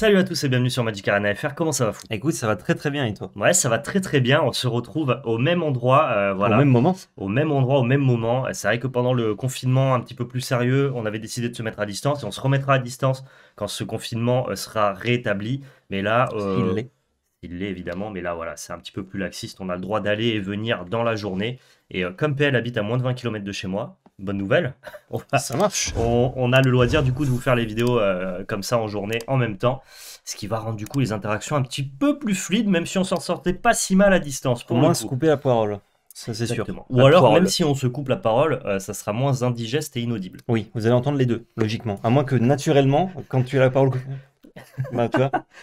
Salut à tous et bienvenue sur Magic Arena FR. Comment ça va Écoute, ça va très très bien et toi Ouais, ça va très très bien. On se retrouve au même endroit, euh, voilà. Au même moment. Au même endroit, au même moment. C'est vrai que pendant le confinement un petit peu plus sérieux, on avait décidé de se mettre à distance et on se remettra à distance quand ce confinement euh, sera rétabli. Mais là, euh, il l'est. Il l'est évidemment, mais là voilà, c'est un petit peu plus laxiste. On a le droit d'aller et venir dans la journée. Et comme PL habite à moins de 20 km de chez moi, bonne nouvelle. On oh, ça marche. On, a le loisir du coup de vous faire les vidéos euh, comme ça en journée en même temps, ce qui va rendre du coup les interactions un petit peu plus fluides, même si on s'en sortait pas si mal à distance. Pour moins se couper la parole. Ça c'est sûr. Ou alors même si on se coupe la parole, euh, ça sera moins indigeste et inaudible. Oui, vous allez entendre les deux, logiquement. À moins que naturellement, quand tu as la parole, bah,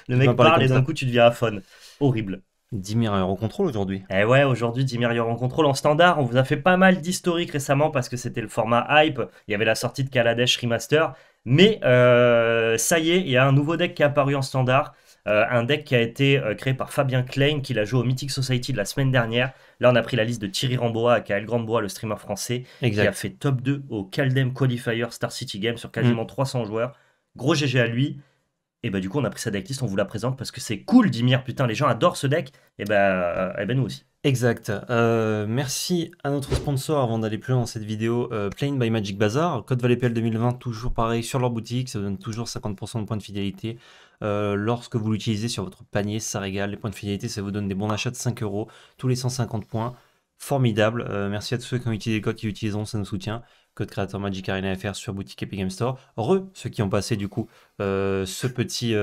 le mec parle et d'un coup tu deviens aphone. Horrible. Dimir Euro contrôle aujourd'hui. Eh ouais, aujourd'hui Dimir en contrôle en standard. On vous a fait pas mal d'historiques récemment parce que c'était le format hype. Il y avait la sortie de Kaladesh Remaster. Mais euh, ça y est, il y a un nouveau deck qui est apparu en standard. Euh, un deck qui a été euh, créé par Fabien Klein, qui l'a joué au Mythic Society de la semaine dernière. Là, on a pris la liste de Thierry Ramboa, à Kael Grandbois, le streamer français, qui a fait top 2 au Caldem Qualifier Star City Game sur quasiment 300 mm. joueurs. Gros GG à lui. Et bah du coup on a pris sa decklist, on vous la présente parce que c'est cool Dimir, putain les gens adorent ce deck, et bah, et eh ben, nous aussi. Exact. Euh, merci à notre sponsor avant d'aller plus loin dans cette vidéo, euh, Plain Plane by Magic Bazaar. Code ValetPL 2020, toujours pareil sur leur boutique, ça vous donne toujours 50% de points de fidélité. Euh, lorsque vous l'utilisez sur votre panier, ça régale. Les points de fidélité, ça vous donne des bons achats de 5 euros tous les 150 points. Formidable. merci à tous ceux qui ont utilisé les codes, qui l'utiliseront, ça nous soutient code créateur Magic Arena FR sur boutique Epic Game Store. Heureux, ceux qui ont passé du coup euh, euh, ce petit,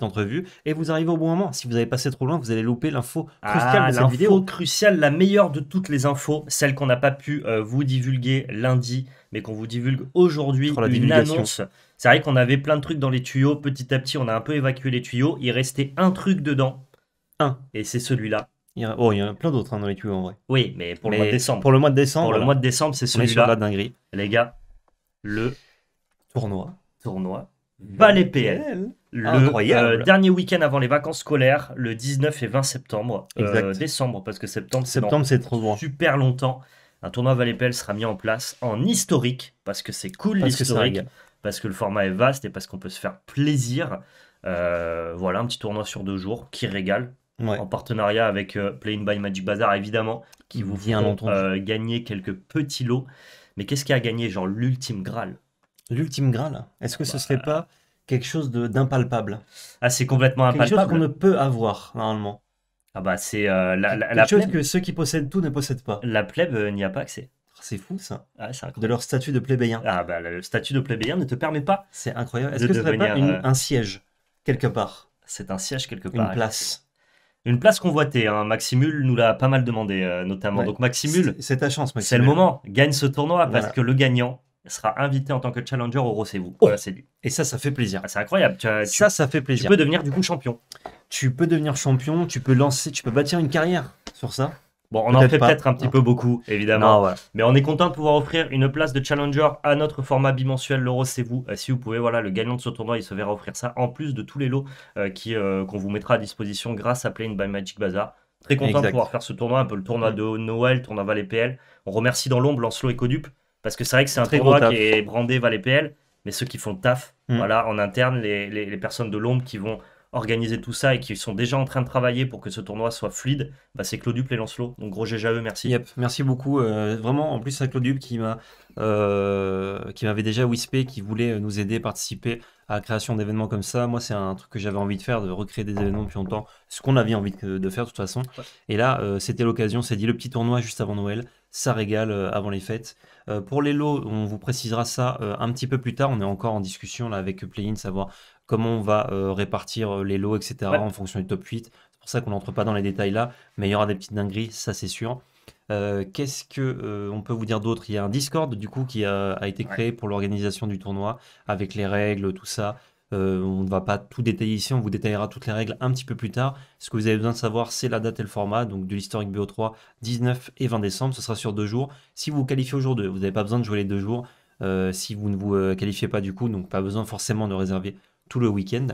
entrevue. Et vous arrivez au bon moment. Si vous avez passé trop loin, vous allez louper l'info cruciale ah, de cette vidéo. cruciale, la meilleure de toutes les infos, celle qu'on n'a pas pu euh, vous divulguer lundi, mais qu'on vous divulgue aujourd'hui. Une annonce. C'est vrai qu'on avait plein de trucs dans les tuyaux. Petit à petit, on a un peu évacué les tuyaux. Il restait un truc dedans. Un. Et c'est celui-là. Il y, oh, il y en a plein d'autres hein, dans les tuyaux en vrai. Oui, mais pour le mois de décembre. Pour le mois de décembre. le mois de décembre, c'est celui-là. Les gars, le tournoi. Tournoi. Valet mmh. PL. Le euh, dernier week-end avant les vacances scolaires, le 19 et 20 septembre. Euh, décembre, parce que septembre, septembre c'est trop Super longtemps. Un tournoi Valet PL sera mis en place en historique, parce que c'est cool l'historique, parce que le format est vaste et parce qu'on peut se faire plaisir. Euh, voilà, un petit tournoi sur deux jours qui régale en partenariat avec euh, Playing by Magic Bazaar, évidemment, qui vous font euh, gagner quelques petits lots. Mais qu'est-ce qui a gagné, genre l'ultime Graal L'ultime Graal Est-ce que ce bah, serait pas quelque chose d'impalpable Ah, c'est complètement impalpable. Quelque chose qu'on ne peut avoir, normalement. Ah bah c'est euh, la, la, chose que ceux qui possèdent tout ne possèdent pas. La plèbe euh, n'y a pas accès. Ah, c'est fou ça. Ah, de leur statut de plébéien. Ah bah le statut de plébéien ne te permet pas. C'est incroyable. Est-ce que ce serait pas un siège quelque part C'est un siège quelque part. Une place. Une place convoitée, hein. Maximul nous l'a pas mal demandé, euh, notamment. Donc Maximule, c'est ta chance, C'est le moment. Gagne ce tournoi parce que le gagnant sera invité en tant que challenger au Rossevou. vous. Oh. c'est Et ça, ça fait plaisir. Ah, c'est incroyable. ça, ça fait plaisir. Tu peux devenir du coup champion. Tu peux devenir champion. Tu peux lancer. Tu peux bâtir une carrière sur ça. Bon, on en fait peut-être un petit peu beaucoup, évidemment. Mais on est content de pouvoir offrir une place de challenger à notre format bimensuel. L'euro, c'est vous. Euh, si vous pouvez, voilà, le gagnant de ce tournoi, il se verra offrir ça en plus de tous les lots euh, euh, qu'on vous mettra à disposition grâce à Playing by Magic Bazaar. Très content de pouvoir faire ce tournoi, un peu le tournoi de Noël, tournoi Valet PL. On remercie dans l'ombre Lancelot et Codup parce que c'est vrai que c'est un tournoi qui est brandé Valet PL, mais ceux qui font le taf, mm. voilà, en interne, les personnes de l'ombre qui vont organiser tout ça et qui sont déjà en train de travailler pour que ce tournoi soit fluide, bah, c'est Clauduple et Lancelot. Donc gros GG e, merci. Yep, merci beaucoup. Euh, vraiment, en plus, c'est Clauduple qui m'a euh, qui m'avait déjà wispé, qui voulait euh, nous aider, participer à la création d'événements comme ça. Moi, c'est un truc que j'avais envie de faire, de recréer des événements depuis longtemps, ce qu'on avait envie de faire de toute façon. Et là, c'était l'occasion, c'est dit le petit tournoi juste avant Noël, ça régale avant les fêtes. pour les lots, on vous précisera ça un petit peu plus tard, on est encore en discussion là avec Playin, savoir comment on va euh, répartir euh, les lots, etc. en fonction du top 8. C'est pour ça qu'on n'entre pas dans les détails là, mais il y aura des petites dingueries, ça c'est sûr. Euh, qu'est-ce que peut vous dire d'autre Il y a un Discord du coup qui a, été créé pour l'organisation du tournoi avec les règles, tout ça. on ne va pas tout détailler ici, on vous détaillera toutes les règles un petit peu plus tard. Ce que vous avez besoin de savoir, c'est la date et le format, donc de l'historique BO3, 19 et 20 décembre, ce sera sur deux jours. Si vous vous qualifiez au jour 2, vous n'avez pas besoin de jouer les deux jours. si vous ne vous qualifiez pas du coup, donc pas besoin forcément de réserver tout le week-end.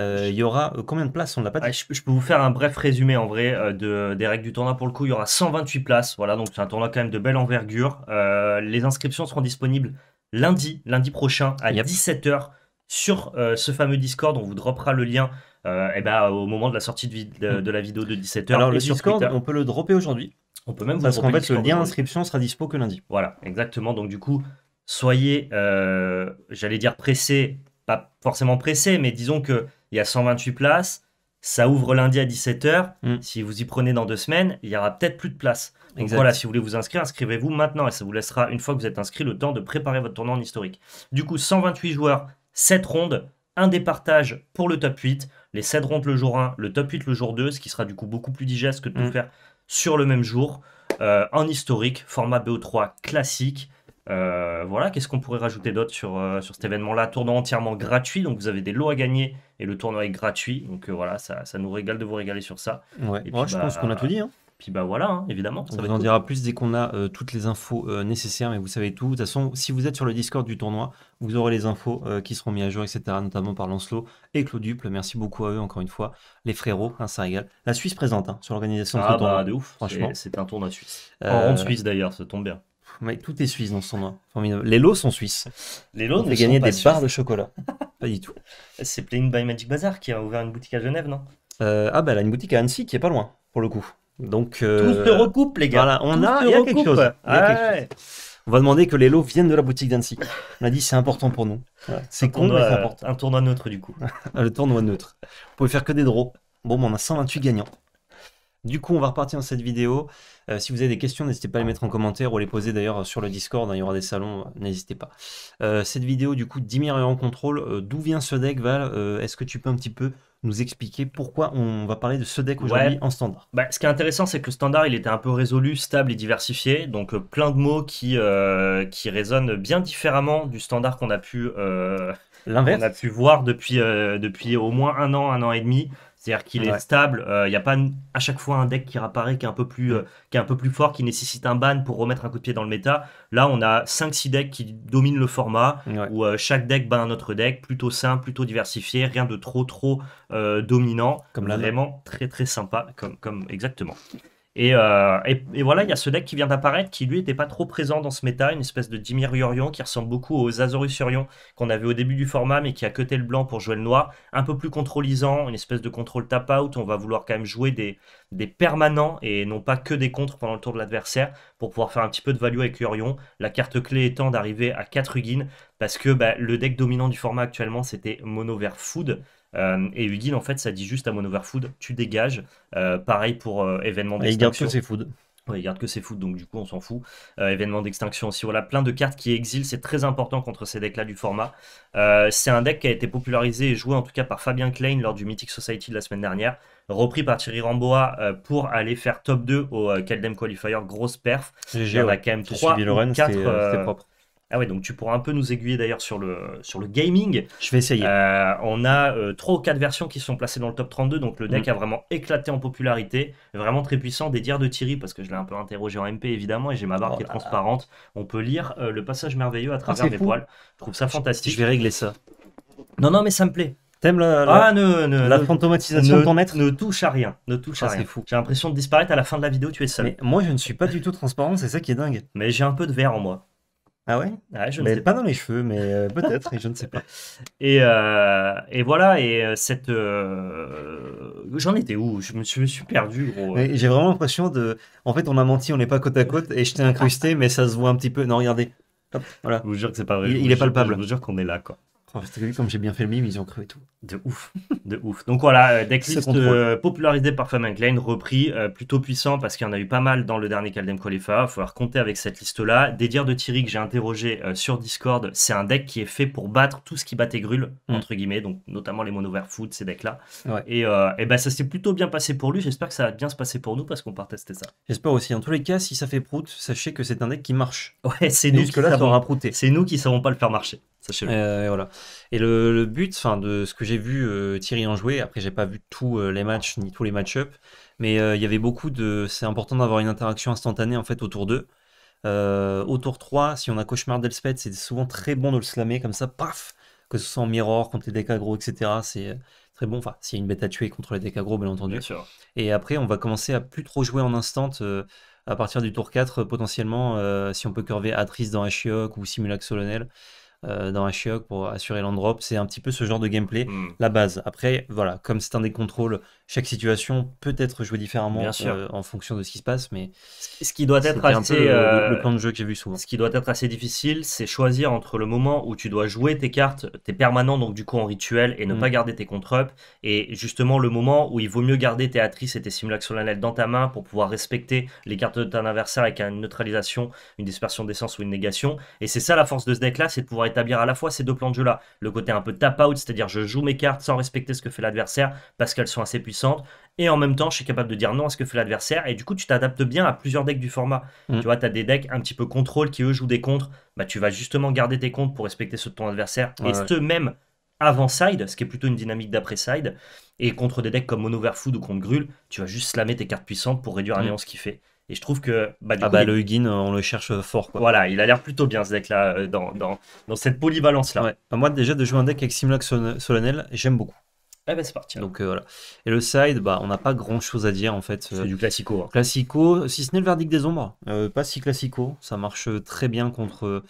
Euh, il y aura euh, combien de places On l'a pas dit. je, peux vous faire un bref résumé en vrai euh, de, des règles du tournoi. Pour le coup, il y aura 128 places. Voilà, donc c'est un tournoi quand même de belle envergure. les inscriptions seront disponibles lundi, lundi prochain à 17h sur ce fameux Discord. On vous droppera le lien et eh ben, au moment de la sortie de, hmm. la vidéo de 17h. Alors, le Discord, on peut le dropper aujourd'hui. On peut même Parce qu'en fait, le lien d'inscription sera dispo que lundi. Voilà, exactement. Donc, du coup, soyez, j'allais dire, pressés forcément pressé, mais disons qu'il y a 128 places, ça ouvre lundi à 17h. Mm. Si vous y prenez dans deux semaines, il y aura peut-être plus de place. Donc voilà, si vous voulez vous inscrire, inscrivez-vous maintenant et ça vous laissera, une fois que vous êtes inscrit, le temps de préparer votre tournoi en historique. Du coup, 128 joueurs, 7 rondes, un départage pour le top 8, les 7 rondes le jour 1, le top 8 le jour 2, ce qui sera du coup beaucoup plus digeste que de tout mm. faire sur le même jour. Euh, en historique, format BO3 classique. Euh, voilà, qu'est-ce qu'on pourrait rajouter d'autre sur, euh, sur cet événement-là Tournoi entièrement gratuit, donc vous avez des lots à gagner et le tournoi est gratuit. Donc euh, voilà, ça, ça, nous régale de vous régaler sur ça. je bah, pense qu'on a tout dit. Hein. Puis bah voilà, hein, évidemment. Ça on vous en dira plus dès qu'on a toutes les infos nécessaires, mais vous savez tout. De toute façon, si vous êtes sur le Discord du tournoi, vous aurez les infos qui seront mises à jour, etc., notamment par Lancelot et Clauduple. Merci beaucoup à eux, encore une fois, les frérots, hein, ça régale. La Suisse présente sur l'organisation de ah bah, tournoi. de ouf, franchement. C'est un tournoi suisse. En ronde suisse d'ailleurs, ça tombe bien tout est suisse dans son nom. Les lots sont suisses. Les lots On sont gagné des barres de chocolat. pas du tout. C'est Playing by Magic Bazar qui a ouvert une boutique à Genève, non euh, Ah, bah, elle a une boutique à Annecy qui est pas loin, pour le coup. Donc, euh, Tout se recoupe, les gars. Voilà, on a, quelque chose. On va demander que les lots viennent de la boutique d'Annecy. On a dit c'est important pour nous. C'est con, Un tournoi neutre, du coup. le tournoi neutre. Vous pouvez faire que des draws. bon, on a 128 gagnants. Du coup, on va repartir dans cette vidéo. Euh, si vous avez des questions, n'hésitez pas à les mettre en commentaire ou à les poser d'ailleurs sur le Discord. Hein, il y aura des salons, euh, n'hésitez pas. Euh, cette vidéo, du coup, Dimir est en contrôle. D'où vient ce deck, Val Est-ce que tu peux un petit peu nous expliquer pourquoi on va parler de ce deck aujourd'hui en standard bah, Ce qui est intéressant, c'est que le standard, il était un peu résolu, stable et diversifié. Donc, plein de mots qui, qui résonnent bien différemment du standard qu'on a pu. L'inverse. a pu voir depuis, depuis au moins un an, un an et demi. C'est-à-dire qu'il est stable, il euh, n'y a pas à chaque fois un deck qui réapparaît qui est, un peu plus, euh, est un peu plus fort, qui nécessite un ban pour remettre un coup de pied dans le méta. Là, on a 5-6 decks qui dominent le format, où euh, chaque deck bat un autre deck, plutôt simple, plutôt diversifié, rien de trop trop dominant. Comme là, Vraiment très très sympa, comme, comme exactement. Euh, et, voilà, il y a ce deck qui vient d'apparaître qui lui n'était pas trop présent dans ce méta, une espèce de Dimir Yorion qui ressemble beaucoup aux Azorus Yorion qu'on avait au début du format mais qui a cuté le blanc pour jouer le noir, un peu plus contrôlisant, une espèce de contrôle tap-out, on va vouloir quand même jouer des, permanents et non pas que des contres pendant le tour de l'adversaire pour pouvoir faire un petit peu de value avec Yorion, la carte clé étant d'arriver à 4 Ugin parce que bah, le deck dominant du format actuellement c'était mono vert food euh, et Ugin en fait, ça dit juste à Monover Food, tu dégages. Euh, pareil pour euh, événement d'extinction. Il garde que food. il garde que ses food, donc du coup, on s'en fout. événement d'extinction aussi. Voilà, plein de cartes qui exilent. C'est très important contre ces decks-là du format. c'est un deck qui a été popularisé et joué en tout cas par Fabien Klein lors du Mythic Society de la semaine dernière. Repris par Thierry Ramboa pour aller faire top 2 au Caldem Qualifier. Grosse perf. il y a quand même 3 4. propre. Ah ouais, donc tu pourras un peu nous aiguiller d'ailleurs sur le, sur le gaming. Je vais essayer. Euh, on a 3 euh, ou 4 versions qui sont placées dans le top 32, donc le deck mm. a vraiment éclaté en popularité. Vraiment très puissant. Des dires de Thierry, parce que je l'ai un peu interrogé en MP évidemment, et j'ai ma barre oh qui est transparente. On peut lire euh, le passage merveilleux à ah, travers mes poils. Je trouve ça fantastique. Je vais régler ça. Non, non, mais ça me plaît. T'aimes la, ah, ne, la fantomatisation de ton maître Ne touche à rien. Ne touche ah, à rien. C'est fou. J'ai l'impression de disparaître à la fin de la vidéo, tu es seul. moi, je ne suis pas du tout transparent, c'est ça qui est dingue. Mais j'ai un peu de verre en moi. Ah ouais, je mais pas. dans les cheveux, mais euh, peut-être, je ne sais pas. Euh, et, voilà, et euh, cette. J'en étais où je me, suis, perdu, gros. J'ai vraiment l'impression de. En fait, on a menti, on n'est pas côte à côte, et je t'ai incrusté, mais ça se voit un petit peu. Non, regardez. Hop, voilà. Je vous jure que c'est pas vrai. Il, il est palpable. Je vous jure qu'on est là, quoi comme j'ai bien fait le mime, ils ont et tout. De ouf, de ouf. Donc voilà, euh, decklist euh, popularisé par Femme repris, euh, plutôt puissant parce qu'il y en a eu pas mal dans le dernier Kaldem Kolefa. Il va compter avec cette liste-là. Dédire de Thierry que j'ai interrogé sur Discord, c'est un deck qui est fait pour battre tout ce qui bat et mm. entre guillemets, donc notamment les mono food, ces decks-là. Et, ben ça s'est plutôt bien passé pour lui. J'espère que ça va bien se passer pour nous parce qu'on part tester ça. J'espère aussi. En tous les cas, si ça fait prout, sachez que c'est un deck qui marche. Ouais, c'est nous, qui savons... prouter. C'est nous qui savons pas le faire marcher. Euh, voilà. Et le, but, enfin, de ce que j'ai vu euh, Thierry en jouer, après j'ai pas vu tous euh, les matchs ni tous les match-up, mais il y avait beaucoup de. C'est important d'avoir une interaction instantanée en fait autour d'eux. au tour 3, si on a Cauchemar d'Elspeth, c'est souvent très bon de le slammer comme ça, paf Que ce soit en mirror, contre les decks etc. C'est très bon. Enfin, s'il y a une bête à tuer contre les decks bien entendu. Et après, on va commencer à plus trop jouer en instant à partir du tour 4, potentiellement, si on peut curver Atrice dans Ashiok ou Simulac Solonel. Euh, dans dans Hioc pour assurer l'endrop C'est un petit peu ce genre de gameplay, hmm. la base. Après, voilà, comme c'est un des contrôles chaque situation peut être jouée différemment euh, en fonction de ce qui se passe, mais ce qui doit être assez le, euh, plan de jeu que j'ai vu souvent. Ce qui doit être assez difficile, c'est choisir entre le moment où tu dois jouer tes cartes, tes permanents donc du coup en rituel et ne mm. pas garder tes contre-up, et justement le moment où il vaut mieux garder tes atrices et tes simulacres solennels dans ta main pour pouvoir respecter les cartes de ton adversaire avec une neutralisation, une dispersion d'essence ou une négation. Et c'est ça la force de ce deck-là, c'est de pouvoir établir à la fois ces deux plans de jeu-là, le côté un peu tap-out, c'est-à-dire je joue mes cartes sans respecter ce que fait l'adversaire parce qu'elles sont assez puissantes et en même temps, je suis capable de dire non à ce que fait l'adversaire. Et du coup, tu t'adaptes bien à plusieurs decks du format. Mm. Tu vois, tu as des decks un petit peu contrôle qui, eux, jouent des contres. Bah, tu vas justement garder tes comptes pour respecter ceux de ton adversaire. et ce même avant side, ce qui est plutôt une dynamique d'après side. Et contre des decks comme Mono Food ou contre Grul, tu vas juste slammer tes cartes puissantes pour réduire la mm. ce qu'il fait. Et je trouve que. Bah, ah bah, le Hugin euh, on le cherche euh, fort. Voilà, il a l'air plutôt bien ce deck-là, euh, dans, dans, cette polyvalence-là. Bah, moi, déjà, de jouer un deck avec Simlock Solennel, j'aime beaucoup. Ah bah, Donc euh, voilà. Et le side, bah, on n'a pas grand chose à dire en fait. C'est euh, du classico. Hein. Classico, si ce n'est le verdict des ombres. Euh, pas si classico. Ça marche très bien contre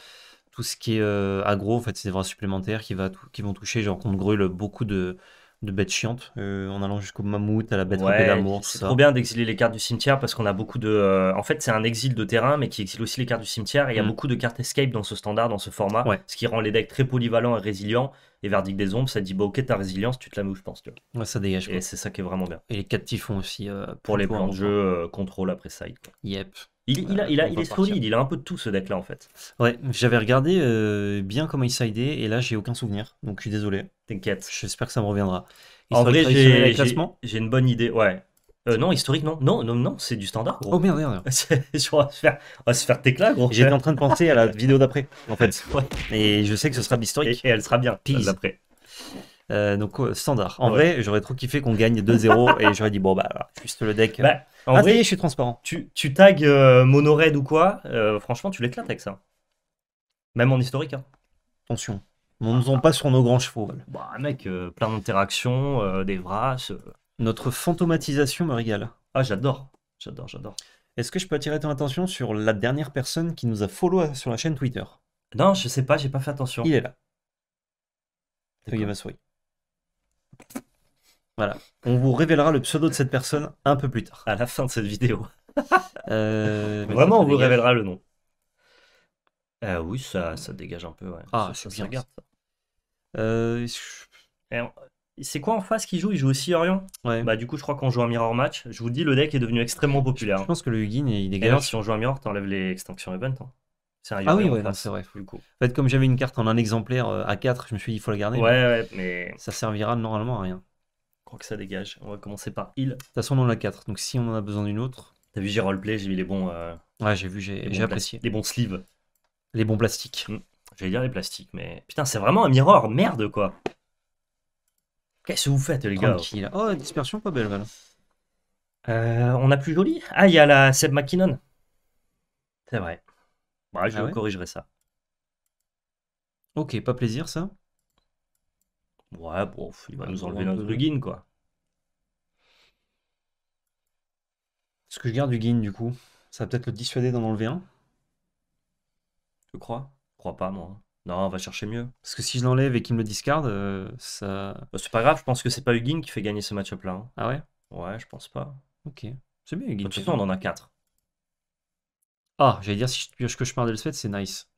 tout ce qui est aggro, agro. En fait, c'est des vrais supplémentaires qui, va qui vont toucher, genre contre Grul, beaucoup de, bêtes chiantes en allant jusqu'au mammouth, à la bête d'amour. C'est trop bien d'exiler les cartes du cimetière parce qu'on a beaucoup de. en fait, c'est un exil de terrain mais qui exile aussi les cartes du cimetière. Et il y a mm. beaucoup de cartes escape dans ce standard, dans ce format. Ce qui rend les decks très polyvalents et résilients et Verdict des Ombres, ça dit bah, ok, ta résilience, tu te la mets je pense. Ouais, ça dégage. Et c'est ça qui est vraiment bien. Et les 4 typhons aussi. Euh, pour les plans de jeu, euh, contrôle après side. Yep. Il, a, euh, il, est solide, il a un peu de tout ce deck-là en fait. Ouais, j'avais regardé bien comment il sidait et là j'ai aucun souvenir, donc je suis désolé. T'inquiète. J'espère que ça me reviendra. en vrai, j'ai une bonne idée, ouais. Euh, non, historique, non. Non, non, non, c'est du standard, gros. Oh merde, merde. on, faire, on va se faire t'éclat, gros. J'étais en train de penser à la vidéo d'après, en fait. Et je sais que ce sera historique. Et, elle sera bien, d'après. Euh, donc standard. En vrai, j'aurais trop kiffé qu'on gagne 2-0 et j'aurais dit bon bah juste le deck. Bah, en ah, vrai, je suis transparent. Tu, tu tags euh, raid ou quoi euh, Franchement, tu l'éclates avec ça. Même en historique. Hein. Attention, ne nous en pas sur nos grands chevaux. Bah mec, plein d'interactions, des brasses. Notre fantomatisation me régale. Ah, j'adore. J'adore, j'adore. Est-ce que je peux attirer ton attention sur la dernière personne qui nous a follow sur la chaîne Twitter Non, je sais pas, j'ai pas fait attention. Il est là. ma souris. Voilà. On vous révélera le pseudo de cette personne un peu plus tard. À la fin de cette vidéo. Euh, Vraiment, on vous révélera le nom. Ah oui, ça, ça dégage un peu. Ouais. Ah, ça, bien. Regarde, ça. Euh, c'est quoi en face qui joue Il joue aussi Orion ouais. Bah, du coup, je crois qu'on joue un mirror match. Je vous dis, le deck est devenu extrêmement populaire. Je hein. pense que le Hugin, il dégage. si on joue un mirror, t'enlèves les extinctions et Hein. C'est ah oui, c'est vrai. Du En fait, comme j'avais une carte en un exemplaire euh, à 4, je me suis dit, il faut la garder. Ouais, ouais, mais. Ça servira normalement à rien. Je crois que ça dégage. On va commencer par il. De toute façon, on en a 4. Donc, si on en a besoin d'une autre. T'as vu, j'ai roleplay, j'ai vu les bons. Euh, ouais, j'ai vu, j'ai apprécié. Les bons sleeves. Les bons plastiques. Mm. J'allais dire les plastiques, mais. Putain, c'est vraiment un mirror, merde, quoi. Qu'est-ce que vous faites, les gars Oh, dispersion pas belle, voilà. Euh, on a plus joli Ah, il y a la Seb McKinnon. C'est vrai. Bah, je ah corrigerai ça. Ok, pas plaisir, ça Ouais, bon, il va ah, nous enlever notre guine, quoi. Est-ce que je garde du Guine du coup Ça va peut-être le dissuader d'en enlever un Je crois. Je crois pas, moi. Hein. Non, on va chercher mieux. Parce que si je l'enlève et qu'il me le discarde, euh, ça. Bah, c'est pas grave, je pense que c'est pas Huguin qui fait gagner ce match-up là. Hein. Ah ouais Ouais, je pense pas. Ok. C'est bien, Huguin. Bah, de toute façon, on en a 4. Ah, j'allais dire, si je pioche cauchemar fait c'est nice.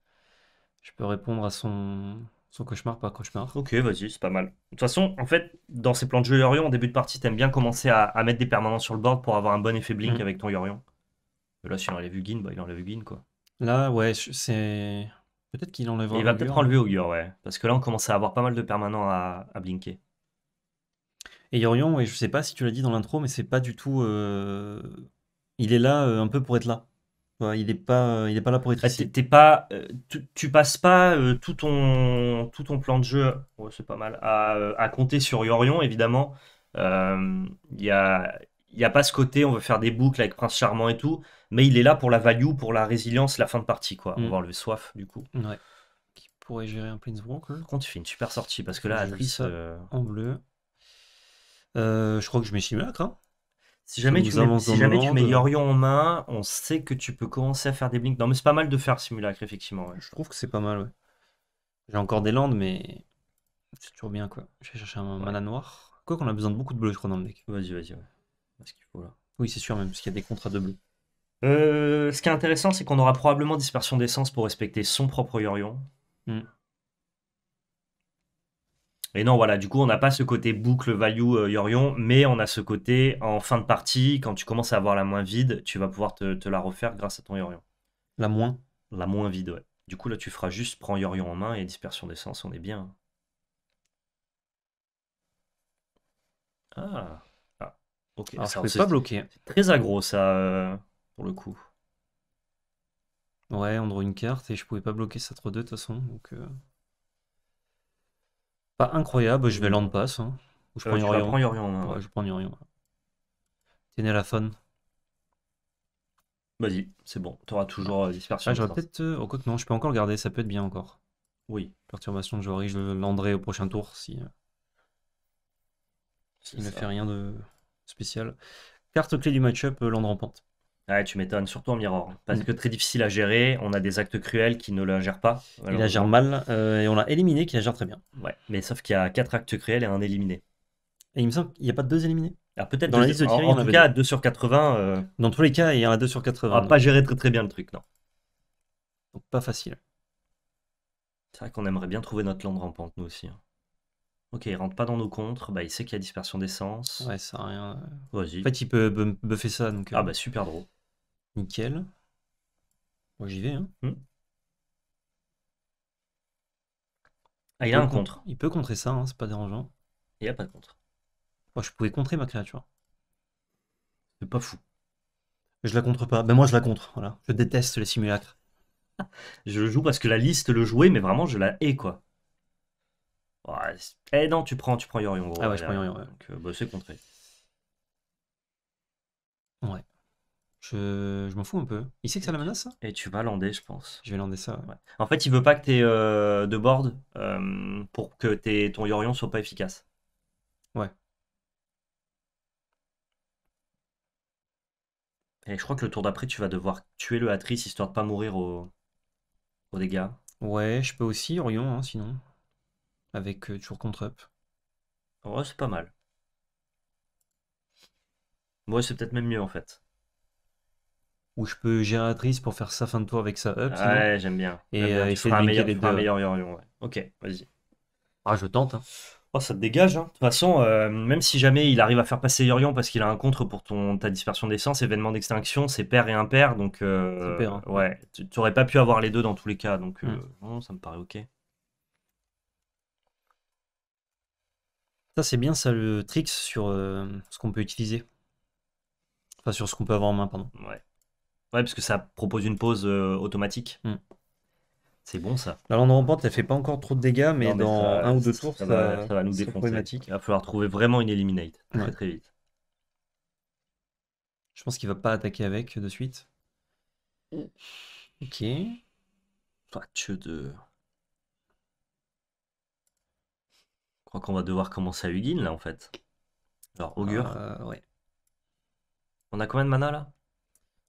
Je peux répondre à son, son cauchemar, pas cauchemar. Ok, vas-y, c'est pas mal. De toute façon, en fait, dans ces plans de jeu Yorion, en début de partie, t'aimes bien commencer à, mettre des permanents sur le board pour avoir un bon effet blink mm. avec ton Yorion. là, si on enlève Huguin, bah, il enlève Huguin, quoi. Là, ouais, c'est. Peut-être qu'il enlèvera. Il va peut-être enlever hein. Augur, ouais. Parce que là, on commence à avoir pas mal de permanents à, blinker. Et Yorion, et je sais pas si tu l'as dit dans l'intro, mais c'est pas du tout. Euh, il est là euh, un peu pour être là. il n'est pas, euh, pas là pour être ah, ici. pas, tu, passes pas tout ton, tout ton plan de jeu. c'est pas mal. À, à, compter sur Yorion, évidemment. Il y a, il n'y a pas ce côté, on veut faire des boucles avec Prince Charmant et tout, mais il est là pour la value, pour la résilience, la fin de partie, quoi. On va mm. le soif, du coup. Ouais. Qui pourrait gérer un hein. Par Quand tu fais une super sortie, parce que là, Adris euh, En bleu. Euh, je crois que je mets Simulacre. Hein. Si jamais, tu mets, Yorion en main, on sait que tu peux commencer à faire des blinks. Non, mais c'est pas mal de faire simulacre, effectivement. Je trouve que c'est pas mal, ouais. J'ai encore des landes, mais c'est toujours bien, quoi. Je vais chercher un mana noir. Quoi qu'on a besoin de beaucoup de bleu, je crois, dans le deck. Vas-y, vas-y, ouais. Oui, c'est sûr, même, parce qu'il y a des contrats de bleu. ce qui est intéressant, c'est qu'on aura probablement dispersion d'essence pour respecter son propre Yorion. Hmm. Et non, voilà, du coup, on n'a pas ce côté boucle value Yorion, euh, mais on a ce côté en fin de partie, quand tu commences à avoir la moins vide, tu vas pouvoir te, te la refaire grâce à ton Yorion. La moins La moins vide, ouais. Du coup, là, tu feras juste prends Yorion en main et dispersion d'essence, on est bien. Ah Ok, ça je pas bloquer. Hein. Très agro, ça, euh, pour le coup. Ouais, on draw une carte et je pouvais pas bloquer sa 3-2 de toute façon. Donc, euh. Pas incroyable, je vais land pass. Hein. je, prends Yorion. Prends je prends Yorion. Tenez la fun. Vas-y, c'est bon, tu auras toujours euh, dispersion. Ah, peut-être. non, je peux encore le garder, ça peut être bien encore. Oui. Perturbation de Joris, je le au prochain tour si. Il ne fait rien de spécial. Carte clé du match-up, euh, Land Rampante. Ouais, tu m'étonnes, surtout en miroir. Parce mm. que très difficile à gérer, on a des actes cruels qui ne la gèrent pas. Il la gère mal, euh, et on l'a éliminé qui la gère très bien. Ouais, mais sauf qu'il y a 4 actes cruels et un éliminé. Et il me semble qu'il n'y a pas de deux éliminés. alors ah, peut-être dans en, tout cas, 2 sur 80. Euh, dans tous les cas, il y en a 2 sur 80. On va pas gérer très très bien le truc, non. Donc pas facile. C'est vrai qu'on aimerait bien trouver notre lande rampante, nous aussi. Hein. Ok, il rentre pas dans nos contres, bah, il sait qu'il y a dispersion d'essence. Ouais, ça rien. Vas-y. En fait, il peut buffer ça. Donc, Ah euh, bah super drôle. Nickel. Moi, j'y vais. Hein. Hmm. Ah, il a un contre. Il peut contrer ça, hein, c'est pas dérangeant. Il a pas de contre. Moi, oh, je pouvais contrer ma créature. C'est pas fou. je la contre pas. Ben moi, je la contre. Voilà. Je déteste les simulacres. Je le joue parce que la liste le jouait, mais vraiment, je la hais, quoi eh non, tu prends, tu prends Yorion. Gros, ah ouais, je prends Yorion. Donc, euh, bah, c'est contré. Ouais. Je, m'en fous un peu. Il sait que c'est la menace, ça Et tu vas lander, je pense. Je vais lander ça. En fait, il veut pas que t'aies euh, de board euh, pour que ton Yorion soit pas efficace. Ouais. Et je crois que le tour d'après, tu vas devoir tuer le Atrice histoire de pas mourir aux au dégâts. Ouais, je peux aussi Yorion, hein, sinon avec euh, toujours contre-up. Ouais, c'est pas mal. Moi, ouais, c'est peut-être même mieux en fait. Ou je peux gératrice pour faire sa fin de tour avec sa up. Ouais, j'aime bien. Et il euh, un meilleur, Yorion, Ok, vas-y. Ah, je tente. Hein. Oh, ça te dégage. Hein. De toute façon, euh, même si jamais il arrive à faire passer Yorion parce qu'il a un contre pour ton, ta dispersion d'essence, événement d'extinction, c'est pair et impair. Donc, hein. ouais, tu aurais pas pu avoir les deux dans tous les cas. Donc, hmm. ça me paraît ok. Ça, c'est bien ça le tricks sur euh, ce qu'on peut utiliser. Enfin, sur ce qu'on peut avoir en main, pardon. Ouais. Ouais, parce que ça propose une pause euh, automatique. Hmm. C'est bon ça. La lande pente elle fait pas encore trop de dégâts, mais, dans un ou deux tours, ça, va, nous défoncer. Il va falloir trouver vraiment une Eliminate. Très très vite. Je pense qu'il va pas attaquer avec de suite. Mm. Ok. Toi, de. crois qu'on va devoir commencer à Ugin là en fait. Alors, augure. Euh, ouais. On a combien de mana là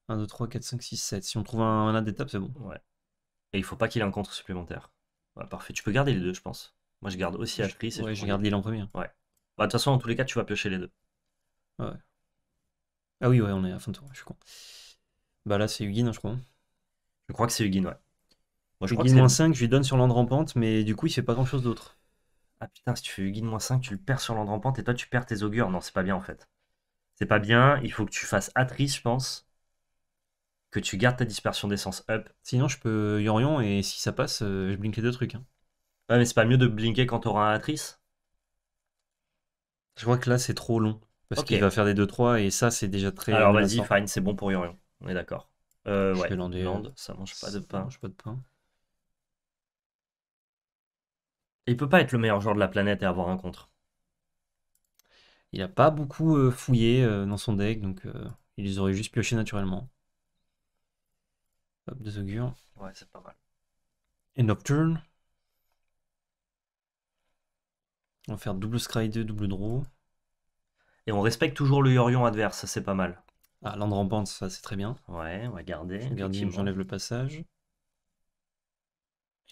1, 2, 3, 4, 5, 6, 7. Si on trouve un mana d'étape, c'est bon. Ouais. Et il faut pas qu'il ait un contre supplémentaire. Ouais, parfait. Tu peux garder les deux, je pense. Moi, je garde aussi à Ouais, je, garde l'île en premier. Ouais. Bah, de toute façon, en tous les cas, tu vas piocher les deux. Ouais. Ah oui, ouais, on est à fin de tour, je suis con. Bah là, c'est Hugin, hein, je crois. Je crois que c'est Ugin, ouais. Moi, je moins 5, je lui donne sur l'onde rampante, mais du coup, il fait pas grand chose d'autre. Ah putain, si tu fais guide moins 5, tu le perds sur l'endroit et toi tu perds tes augures. Non, c'est pas bien en fait. C'est pas bien, il faut que tu fasses Atrice, je pense. Que tu gardes ta dispersion d'essence up. Sinon, je peux Yorion et si ça passe, euh, je blink les deux trucs. Hein. Ouais, mais c'est pas mieux de blinker quand t'auras un Je crois que là, c'est trop long. Parce qu'il va faire des 2-3 et ça, c'est déjà très. Alors vas-y, fine, c'est bon pour Yorion. On est d'accord. Euh, Je ouais. Euh, ça mange pas de pain. Je mange pas de pain. il peut pas être le meilleur joueur de la planète et avoir un contre. Il a pas beaucoup euh, fouillé euh, dans son deck, donc euh, il les aurait juste pioché naturellement. Hop, deux augures. Ouais, c'est pas mal. Et Nocturne. On va faire double Scry 2, double draw. Et on respecte toujours le Yorion adverse, ça c'est pas mal. Ah, Land ça c'est très bien. Ouais, on va garder. J'enlève le passage.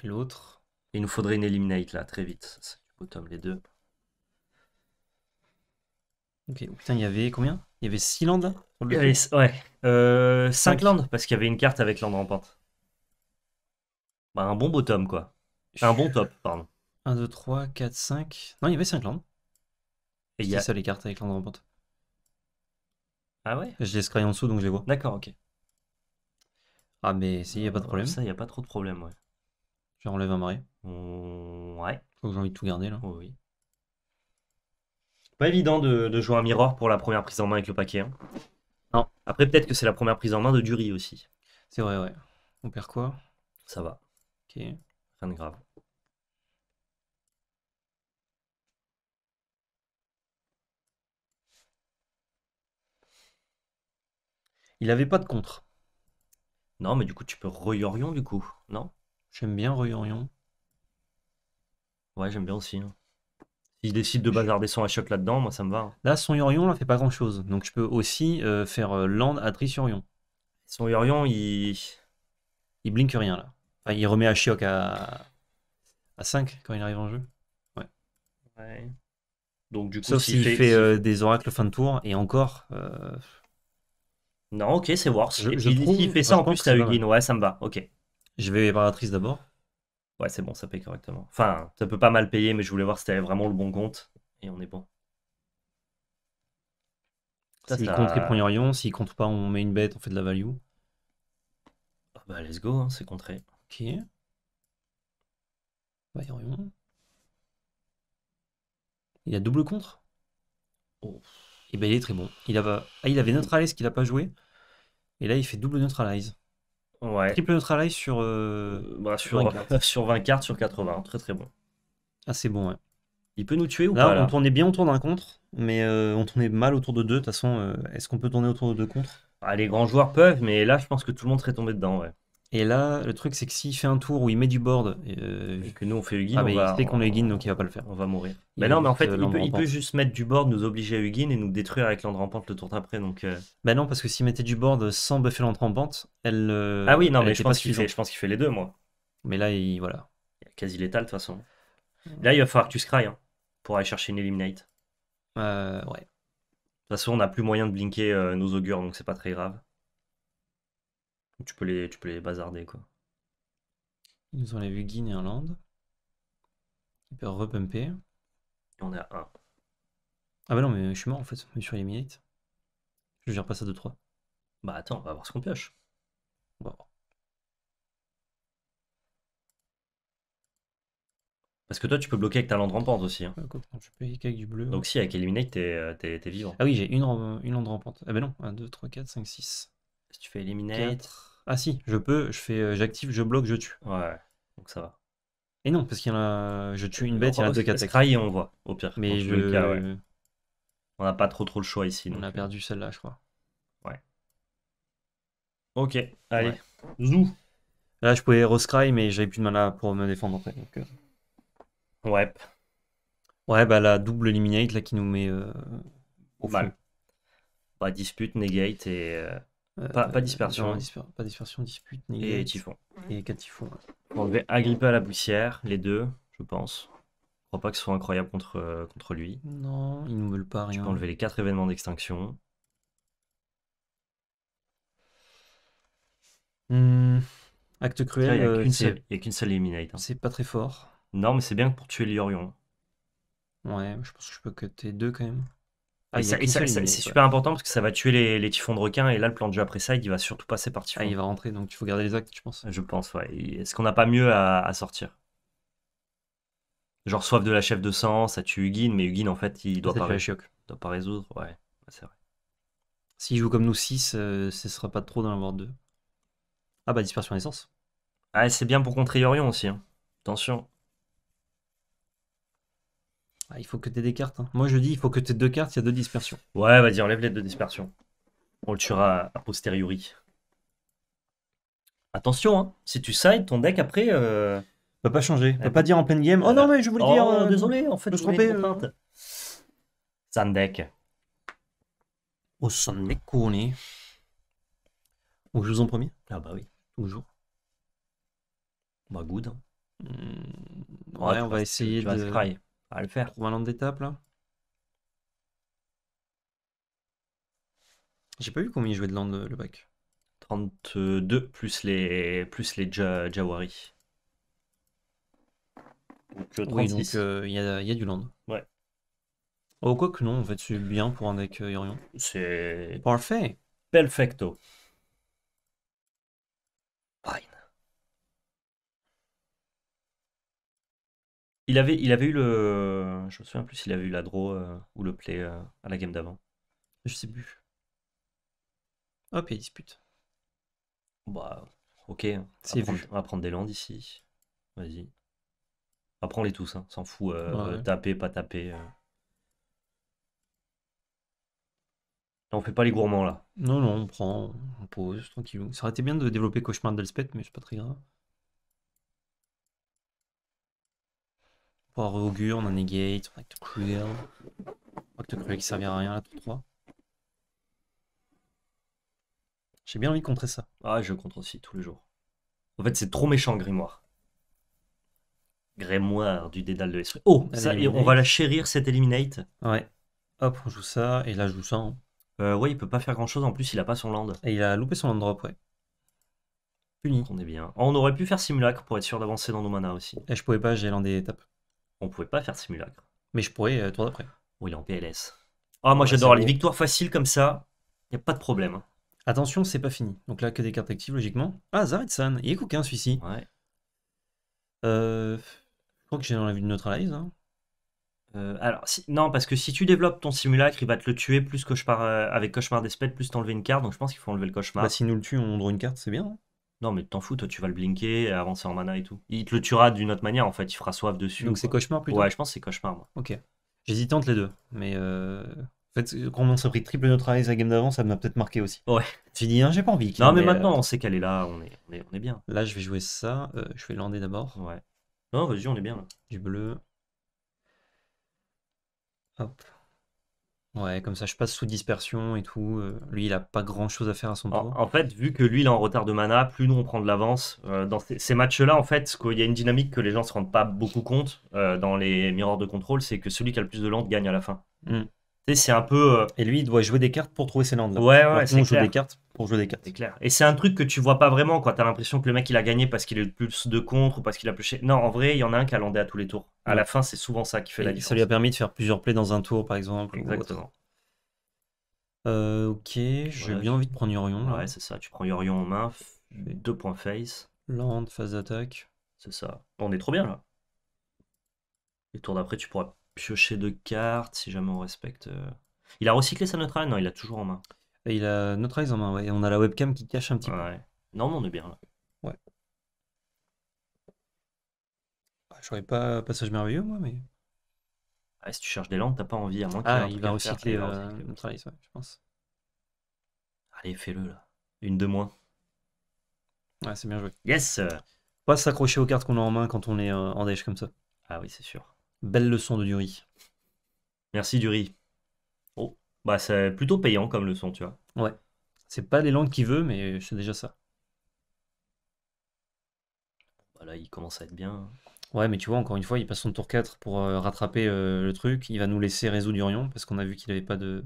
Et l'autre. Il nous faudrait une eliminate là, très vite. bottom les deux. Ok, oh, putain, il y avait combien Il y avait 6 landes là Ouais, euh, 5 landes parce qu'il y avait une carte avec land rampante. Bah, un bon bottom quoi. un bon top, pardon. 1, 2, 3, 4, 5. Non, il y avait 5 landes. Et il y a... ça les cartes avec land rampante. Ah ouais Je les scry en dessous donc je les vois. D'accord, ok. Ah, mais si, il n'y a pas de euh, problème. Ça, il n'y a pas trop de problème, ouais. J'enlève un marais. Ouais. Oh, j'ai envie de tout garder là. Oh, oui. Pas évident de, jouer un mirror pour la première prise en main avec le paquet. Hein. Non. Après, peut-être que c'est la première prise en main de Dury aussi. C'est vrai, ouais. On perd quoi Ça va. Ok. Rien de grave. Il avait pas de contre. Non, mais du coup, tu peux Royorion, du coup, non J'aime bien Royorion. Ouais, j'aime bien aussi. Hein. décide de bazarder son Choc là-dedans, moi ça me va. Hein. Là, son Yorion, là, fait pas grand chose. Donc, je peux aussi euh, faire land euh, Land à Yorion. Son Yorion, il... il blink rien là. il remet à à... à 5 quand il arrive en jeu. Ouais. Ouais. Donc du coup, Sauf s'il fait, euh, des oracles fin de tour et encore. Non, ok, c'est worse. Je- fait ça en plus, ouais, ça me va, ok. je vais Tris d'abord. Ouais, c'est bon, ça paye correctement. Enfin, ça peut pas mal payer, mais je voulais voir si t'avais vraiment le bon compte. Et on est bon. S'il compte, il S'il compte pas, on met une bête, on fait de la value. Ah bah, let's go, hein, c'est contré. Ok. Bah, il a double contre oh. Et eh ben il est très bon. Il avait ah, il avait neutralisé qu'il a pas joué. Et là, il fait double neutralize. Ouais. Triple de euh, euh, bah, sur, sur, 20 cartes. sur 20 cartes sur 80. Très très bon. Ah, c'est bon, ouais. Il peut nous tuer ou pas là On tournait bien autour d'un contre, mais euh, on tournait mal autour de deux. De toute façon, est-ce qu'on peut tourner autour de deux contre ah, Les grands joueurs peuvent, mais là, je pense que tout le monde serait tombé dedans, ouais. Et là, le truc, c'est que s'il fait un tour où il met du board, et euh, que nous on fait Hugin, ah, il sait qu'on est Hugin, donc il va pas le faire. On va mourir. Mais non, mais en fait, euh, il peut, juste mettre du board, nous obliger à Hugin et nous détruire avec l'Andre rampante le tour d'après. Donc, Mais euh. Bah non, parce que s'il mettait du board sans buffer l'Andre rampante, elle. ah oui, non, mais je pense, qu'il fait, les deux, moi. Mais là, il, voilà. Il quasi létal, de toute façon. Là, il va falloir que tu scryes hein, pour aller chercher une Eliminate. ouais. De toute façon, on n'a plus moyen de blinker nos augures, donc c'est pas très grave. Tu peux les, tu peux les bazarder, quoi. Ils nous enlèvent Guinée-Irlande. Ils peuvent repumper. Et on est à 1. Ah bah non, mais je suis mort en fait, suis sur les minutes. Je gère pas ça de 3. Bah attends, on va voir ce qu'on pioche. Parce que toi, tu peux bloquer avec ta lande rampante aussi. Hein. avec du bleu. Donc, si, avec Eliminate, euh, t'es, vivant. Ah oui, j'ai une, une lande rampante. Ah ben non, 1, 2, 3, 4, 5, 6. Si tu fais Eliminate. Ah si, je peux, je fais, euh, j'active, je bloque, je tue. Ouais, donc ça va. Et non, parce qu'il y a. Je tue une bête, il y en a deux quatre. Scry, et on voit, au pire. Mais je... On n'a pas trop trop le choix ici. On a euh. perdu celle-là, je crois. Ouais. Ok, allez. Zou. Là, je pouvais re-scry, mais j'avais plus de mana pour me défendre après. Euh. Ouais. Ouais, bah la double eliminate là qui nous met au Mal. Bah, dispute, negate et. Euh, pas, dispersion. Hein. pas dispersion, dispute, ni Et typhon. Et 4 typhons. va enlever Agrippa à la poussière, les deux, je pense. Je crois pas que ce soit incroyable contre, euh, contre lui. Non, ils nous veulent pas rien. Tu peux enlever les 4 événements d'extinction. Hmm. Acte cruel. Il n'y euh, a qu'une seule, Eliminate. Hein. C'est pas très fort. Non, mais c'est bien pour tuer Liorion. Ouais, je pense que je peux cutter deux quand même. Ah, c'est super important parce que ça va tuer les, typhons de requins et là le plan de jeu après ça il va surtout passer par typhon. Ah, il va rentrer donc il faut garder les actes, je pense Je pense, ouais. Est-ce qu'on n'a pas mieux à, sortir Genre soif de la chef de sang, ça tue Huguin, mais Huguin en fait il doit, pas, doit pas résoudre. Ouais, c'est vrai. S'il joue comme nous 6, euh, ce sera pas trop d'en avoir 2. Ah bah dispersion d'essence. Ah, c'est bien pour contrer Yorion aussi. Hein. Attention. Ah, il faut que t'aies des cartes. Hein. Moi je dis, il faut que t'aies deux cartes, il y a deux dispersions. Ouais, vas-y, enlève les deux dispersions On le tuera a posteriori. Attention, hein. si tu side ton deck après. va euh, peut pas changer. ne peut pas dire en pleine game. Oh non, mais je voulais dire. Oh, euh, désolé, en fait, je me trompe euh. deck Au Sandek. On joue en premier, Ah bah oui, toujours. bah good. Hein. Hmm, ouais, on va essayer de le faire. Trouve un land d'étape là. J'ai pas vu combien il jouait de land le bac. 32 plus les plus les Jawari. Euh, oui, donc euh, il y, a, du land. Ouais. Oh, quoi que non, on va c'est bien pour un deck euh, C'est. Parfait. Perfecto. Il avait, il avait eu le. Je me souviens plus s'il avait eu la draw euh, ou le play euh, à la game d'avant. Je sais plus. Hop, il dispute. Bah, ok. C'est vu. on va prendre des landes ici. Vas-y. va les tous, hein. s'en fout. Euh, taper, pas taper. On fait pas les gourmands là. Non, non, on prend, on pose tranquillou. Ça aurait été bien de développer Cauchemar d'Elspeth, mais c'est pas très grave. Pour augure, on a negate, on a acte cruel. tu cruel qui servira à rien, là, tour 3. J'ai bien envie de contrer ça. Ah, je contre aussi, tous les jours. En fait, c'est trop méchant, Grimoire. Grimoire du dédale de l'esprit. Oh, on va la chérir, cette Eliminate. Ouais. Hop, on joue ça, et là, je joue ça. Hein. Euh, ouais, il peut pas faire grand chose, en plus, il a pas son land. Et il a loupé son land drop, ouais. Puni. On est bien. on aurait pu faire Simulacre, pour être sûr d'avancer dans nos manas aussi. Et je pouvais pas, j'ai des étape on pouvait pas faire simulacre. Mais je pourrais euh, d'après. tourner après. Oui, en PLS. Ah, moi j'adore les victoires faciles comme ça, y a pas de problème. Hein. Attention, c'est pas fini. Donc là, que des cartes actives, logiquement. Ah, Zaretsan, il est coquin celui-ci. Ouais. Euh, je crois que j'ai dans la vue de neutralise. Hein. Euh, alors, non, parce que si tu développes ton simulacre, il va te le tuer plus je euh, avec cauchemar d'espèce, plus t'enlever une carte, donc je pense qu'il faut enlever le cauchemar. Bah, si nous le tuons, on draw une carte, c'est bien. Hein. Non, mais t'en fous, toi, tu vas le blinker, avancer en mana et tout. Il te le tuera d'une autre manière, en fait, il fera soif dessus. Donc c'est cauchemar plutôt Ouais, je pense que c'est cauchemar, moi. Ok. J'hésite entre les deux, mais. Euh... En fait, quand on s'est pris triple neutralise la game d'avant, ça m'a peut-être marqué aussi. Ouais. Tu dis, hein, j'ai pas envie. Non, mais, maintenant, euh, on sait qu'elle est là, on est, on est, bien. Là, je vais jouer ça. Euh, je vais lander d'abord. Ouais. Non, vas-y, on est bien là. Du bleu. Hop. Ouais, comme ça, je passe sous dispersion et tout. Euh, lui, il a pas grand-chose à faire à son tour. en fait, vu que lui, il est en retard de mana, plus nous, on prend de l'avance. Euh, dans ces, matchs-là, en fait, il y a une dynamique que les gens se rendent pas beaucoup compte euh, dans les miroirs de contrôle, c'est que celui qui a le plus de land gagne à la fin. Mm c'est un peu. Euh, Et lui, il doit jouer des cartes pour trouver ses landes. Ouais, ouais, c'est clair. des cartes pour jouer des cartes. C'est clair. Et c'est un truc que tu vois pas vraiment, quoi. T'as l'impression que le mec, il a gagné parce qu'il a le plus de contre ou parce qu'il a plus. Non, en vrai, il y en a un qui a landé à tous les tours. À la fin, c'est souvent ça qui fait la différence. Ça lui a permis de faire plusieurs plays dans un tour, par exemple. Exactement. Euh, ok, j'ai bien envie de prendre Yorion. Là. Ouais, c'est ça. Tu prends Yorion en main, deux points face. Land, phase d'attaque. C'est ça. On est trop bien là. Les tours d'après, tu pourras piocher de cartes si jamais on respecte. Euh. Il a recyclé sa neutrale Non, il l'a toujours en main. il a neutralise en main, ouais. Et on a la webcam qui cache un petit peu. Non, mais on est bien là. Ouais. Bah, j'aurais pas passage merveilleux, moi, mais. Ah, si tu cherches des langues, t'as pas envie, à moins Ah, il va euh, recycler, neutralise je pense. Allez, fais-le, là. Une de moins. Ouais, c'est bien joué. Yes Pas s'accrocher aux cartes qu'on a en main quand on est euh, en déche comme ça. Ah oui, c'est sûr. Belle leçon de Dury. Merci Dury. Oh, bah c'est plutôt payant comme leçon, tu vois. Ouais. C'est pas les langues qu'il veut, mais c'est déjà ça. Voilà, bah, il commence à être bien. Hein. Ouais, mais tu vois, encore une fois, il passe son tour 4 pour euh, rattraper euh, le truc. Il va nous laisser résoudre Durion, parce qu'on a vu qu'il n'avait pas de...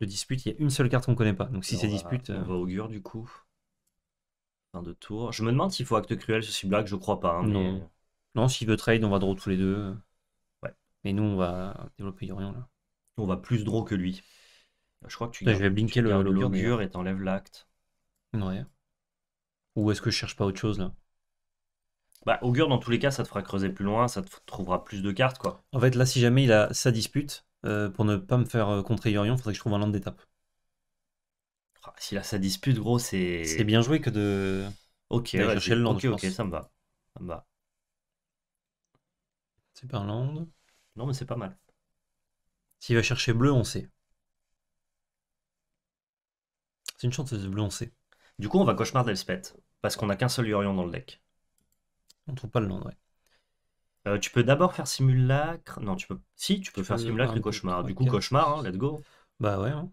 dispute. Il y a une seule carte qu'on connaît pas. Donc si c'est dispute. On euh, va augure du coup. Fin de tour. Je me demande s'il faut acte cruel ce blague je crois pas. Hein, non. Non, s'il veut trade, on va draw tous les deux. Ouais. Mais nous, on va développer Yorion là. On va plus draw que lui. Je crois que tu, je vais blinker le, et t'enlèves l'acte. Ouais. Ou est-ce que je cherche pas autre chose là Bah, augure, dans tous les cas, ça te fera creuser plus loin, ça te trouvera plus de cartes quoi. En fait, là, si jamais il a sa dispute, euh, pour ne pas me faire contre euh, contrer Yorion, faudrait que je trouve un land d'étape. Si ah, S'il a sa dispute, gros, c'est. C'est bien joué que de. Ok, chercher le Ok, ok, ça me va. Ça me va. C'est pas Land. Non, mais c'est pas mal. S'il va chercher bleu, on sait. C'est une de bleu, on sait. Du coup, on va cauchemar d'Elspeth, parce qu'on a qu'un seul Yorion dans le deck. On trouve pas le Land, ouais. Euh, tu peux d'abord faire simulacre. Non, tu peux. Si, tu peux faire simulacre et cauchemar. Du coup, cauchemar, hein, let's go. Bah ouais. Hein.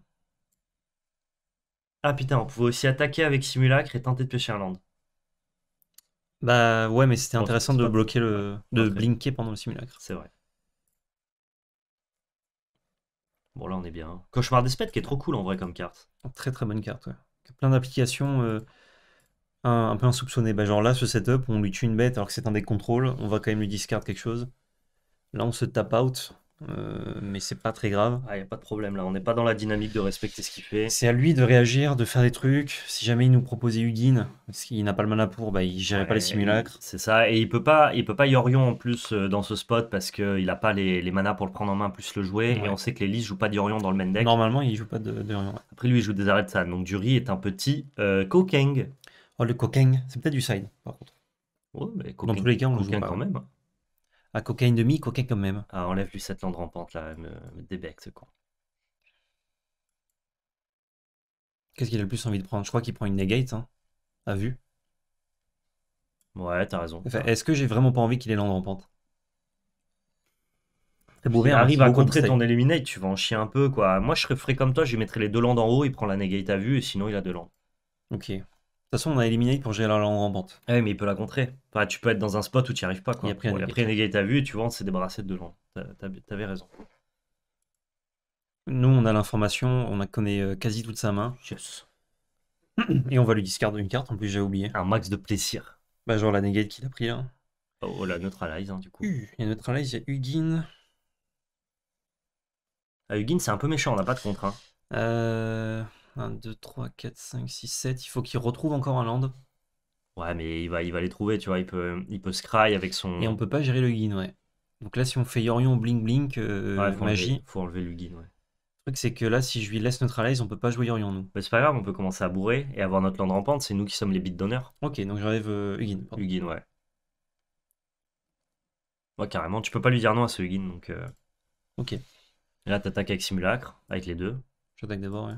Ah putain, on pouvait aussi attaquer avec simulacre et tenter de pêcher un land. Bah ouais, mais c'était intéressant de bloquer le, de blinker pendant le simulacre. C'est vrai. Bon là on est bien. Cauchemar spets qui est trop cool en vrai comme carte. Très très bonne carte, ouais. Plein d'applications euh, un, peu insoupçonnées. Bah genre là ce setup on lui tue une bête alors que c'est un des contrôles, on va quand même lui discard quelque chose. Là on se tape out, euh, mais c'est pas très grave. Il ah, n'y a pas de problème là, on n'est pas dans la dynamique de respecter ce qu'il fait. C'est à lui de réagir, de faire des trucs. Si jamais il nous proposait Ugin parce qu'il n'a pas le mana pour, bah, il gérait pas les simulacres. C'est ça, et il peut pas, il peut pas Yorion en plus euh, dans ce spot parce qu'il n'a pas les, les manas pour le prendre en main plus le jouer. Et on sait que les ne joue pas d'Yorion dans le main deck. Normalement, il joue pas de, Après, lui, il joue des arrêts de ça Donc, Duri est un petit euh, Kokeng. Oh, le Kokeng, c'est peut-être du side par contre. dans tous les cas, on le joue quand hein. même. Hein. À cocaïne demi, cocaïne quand même. Ah, enlève-lui cette lande rampante là, elle me, débecte ce Qu'est-ce qu'il a le plus envie de prendre Je crois qu'il prend une negate, hein, à vue. Ouais, t'as raison. Est-ce que j'ai vraiment pas envie qu'il ait lande rampante Il arrive à contrer ton eliminate, tu vas en chier un peu quoi. Moi je serais frais comme toi, je lui mettrais les deux landes en haut, il prend la negate à vue et sinon il a deux landes. Ok, de toute façon, on a éliminé pour gérer la langue rampante. Ah oui, mais il peut la contrer. tu peux être dans un spot où tu n'y arrives pas. Quoi. Il après, pris pris une negate à vue, tu vois, on s'est débarrassé de deux gens. T'avais raison. Nous, on a l'information, on a connaît euh, quasi toute sa main. Yes. Et on va lui discarder une carte, en plus j'ai oublié. Un max de plaisir. Bah genre la negate qu'il a pris là. Hein. Oh, oh, la neutralize hein, du coup. Il y a neutralize, il y a Ugin. Ah, Hugin c'est un peu méchant, on n'a pas de contre. Hein. Euh... 1, 2, 3, 4, 5, 6, 7. Il faut qu'il retrouve encore un land. Ouais, mais il va, il va les trouver, tu vois. Il peut, il peut scry avec son. Et on peut pas gérer le guin, ouais. Donc là, si on fait Yorion Blink Blink, euh, faut magie. Enlever, faut enlever le guin, ouais. Le truc, c'est que là, si je lui laisse neutralize, on peut pas jouer Yorion, nous. c'est pas grave, on peut commencer à bourrer et avoir notre land rampante. C'est nous qui sommes les bits d'honneur. Ok, donc j'enlève euh, ouais. Ouais, carrément. Tu peux pas lui dire non à ce Huguin, donc. Euh. Ok. Et là, t'attaques avec Simulacre, avec les deux. J'attaque d'abord, ouais.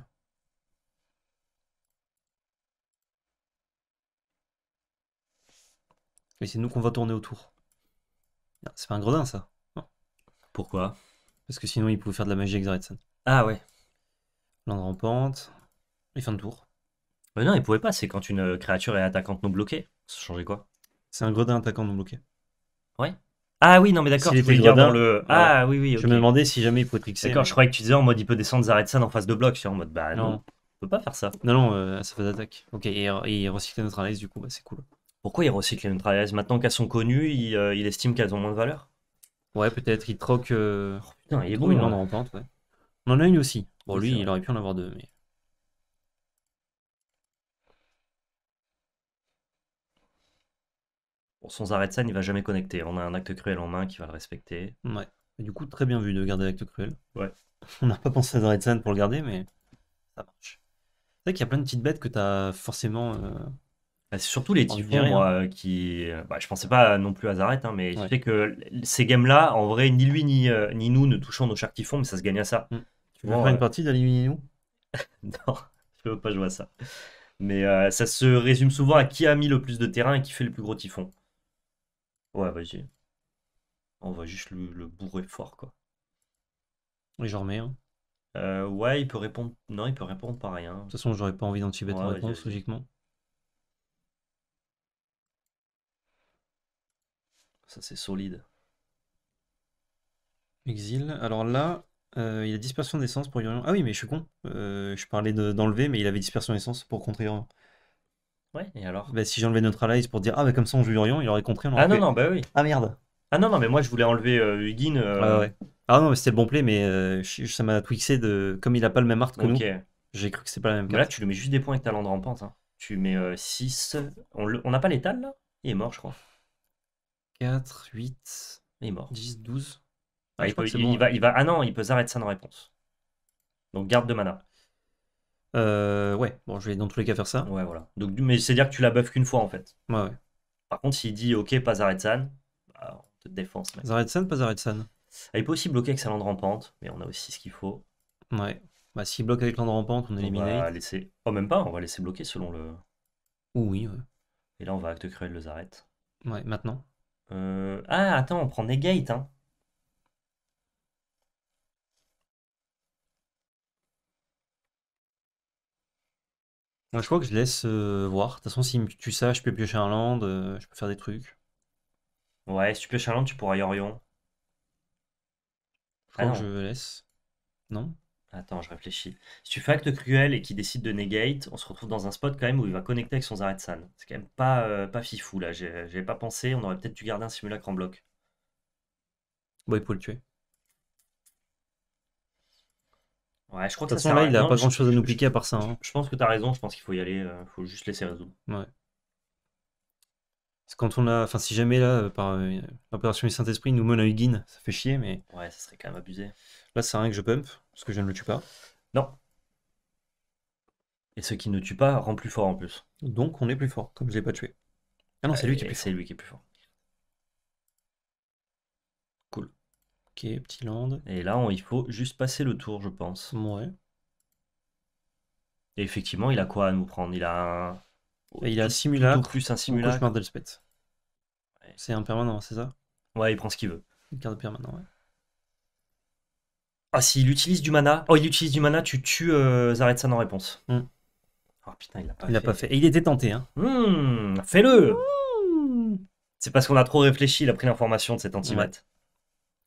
Mais c'est nous qu'on va tourner autour. Ah, c'est pas un gredin, ça. Pourquoi Parce que sinon, il pouvait faire de la magie avec Zaretsan. Ah ouais. en rampante. Et fin de tour. Mais non, il pouvait pas. C'est quand une créature est attaquante non bloquée. Ça changeait quoi C'est un gredin attaquant non bloqué. Ouais. Ah oui, non, mais d'accord. Ah oui, oui. Je me demandais si jamais il pouvait trixer. D'accord, je croyais que tu disais en mode il peut descendre Zaretsan en face de bloc. Je en mode bah non. On peut pas faire ça. Non, non, euh, ça fait d'attaque. Ok, et, et recycler notre analyse, du coup, bah, c'est cool. Pourquoi il recycle une neutralises Maintenant qu'elles sont connues, il, euh, estime qu'elles ont moins de valeur Ouais, peut-être, il troque. Euh, oh, putain, il est bon. une est en ouais. On en a une aussi. Bon, lui, il aurait pu en avoir deux, mais. Bon, de Zaretsan, il va jamais connecter. On a un acte cruel en main qui va le respecter. Ouais. Du coup, très bien vu de garder l'acte cruel. Ouais. On n'a pas pensé à Zaretsan pour le garder, mais ça marche. C'est vrai qu'il y a plein de petites bêtes que as forcément. Euh, bah, c'est surtout les typhons euh, qui. Euh, bah, je pensais pas non plus à Zaret, hein, mais je que ces games-là, en vrai, ni lui euh, ni, nous ne touchons nos chars typhons, mais ça se gagne à ça. Hmm. Tu veux faire une partie d'Ali nous Non, je veux pas jouer à ça. Mais ça se résume souvent à qui a mis le plus de terrain et qui fait le plus gros typhon. Ouais, vas-y. On va juste le, bourrer fort, quoi. Et j'en remets. ouais, il peut répondre. Non, il peut répondre par rien De toute façon, j'aurais pas envie d'en ouais, ta réponse, logiquement. Ça, c'est solide. Exil. Alors là, il euh, il a dispersion d'essence pour Yurion. Ah oui, mais je suis con. Euh, je parlais d'enlever, mais il avait dispersion d'essence pour contrer Yurion. Ouais, et alors bah, Si j'enlevais Neutralize pour dire Ah, bah comme ça on joue Yurion », il aurait compris. ah non, non, bah oui. Ah merde. Ah non, non, mais moi je voulais enlever euh, euh. Ah, ah non, mais c'était le bon play, mais ça m'a twixé de. Comme il a pas le même art que nous, j'ai cru que c'était pas la même. là, tu lui mets juste des points avec ta lande rampante. Hein. Tu mets 6. on n'a pas l'étal là Il est mort, je crois. 4, 8, 10, 12. Ah, ah va, hein. ah non, il peut arrêter ça en réponse. Donc garde de mana. Euh, ouais, bon, je vais dans tous les cas faire ça. Ouais, voilà. Donc, mais c'est-à-dire que tu la buffes qu'une fois en fait. Ouais, Par contre, s'il dit ok, pas Zaretsan, bah, on te défense. Mec. Zaretsan, pas Zaretsan. Ah, il peut aussi bloquer avec sa lande rampante, mais on a aussi ce qu'il faut. Ouais. Bah, s'il bloque avec lande rampante, on élimine. On va laisser. Oh, même pas, on va laisser bloquer selon le. Oui, ouais. Et là, on va acte cruel le Zaret. Ouais, maintenant. Euh, ah, attends, on prend Negate, hein. je crois que je laisse euh, voir. De toute façon, si tu sais je peux piocher un land, euh, je peux faire des trucs. Ouais, si tu pioches un land, tu pourras Yorion. Je ah je laisse. Non? Attends, je réfléchis. Si tu fais acte cruel et qu'il décide de negate, on se retrouve dans un spot quand même où il va connecter avec son Zaretsan. C'est quand même pas, euh, pas fifou là, j'avais pas pensé, on aurait peut-être dû garder un simulacre en bloc. Bon, il peut le tuer. Ouais, je crois de que toute façon, ça là, il a pas grand chose à nous piquer à part ça. Je hein. pense que tu as raison, je pense qu'il faut y aller, il euh, faut juste laisser résoudre. Ouais. Parce que quand on a. Enfin, si jamais là, par euh, l'opération du Saint-Esprit, nous mène à ça fait chier, mais. Ouais, ça serait quand même abusé. Là, c'est rien que je pump, parce que je ne le tue pas. Non. Et ce qui ne tue pas rend plus fort en plus. Donc on est plus fort, comme je l'ai pas tué. Ah non, c'est lui, qui est plus fort. Cool. Ok, petit land. Et là, il faut juste passer le tour, je pense. Ouais. Et effectivement, il a quoi à nous prendre Il a un... il a un simulacre. plus un simulacre. C'est un permanent, c'est ça Ouais, il prend ce qu'il veut. Une carte de permanent, ouais. Ah, s'il il utilise du mana. Oh, il utilise du mana, tu tues euh, Zaretsan en réponse. Oh putain, il l'a pas, il fait. pas fait. Et il était tenté, hein. Hmm, fais-le C'est parce qu'on a trop réfléchi, il a pris l'information de cet anti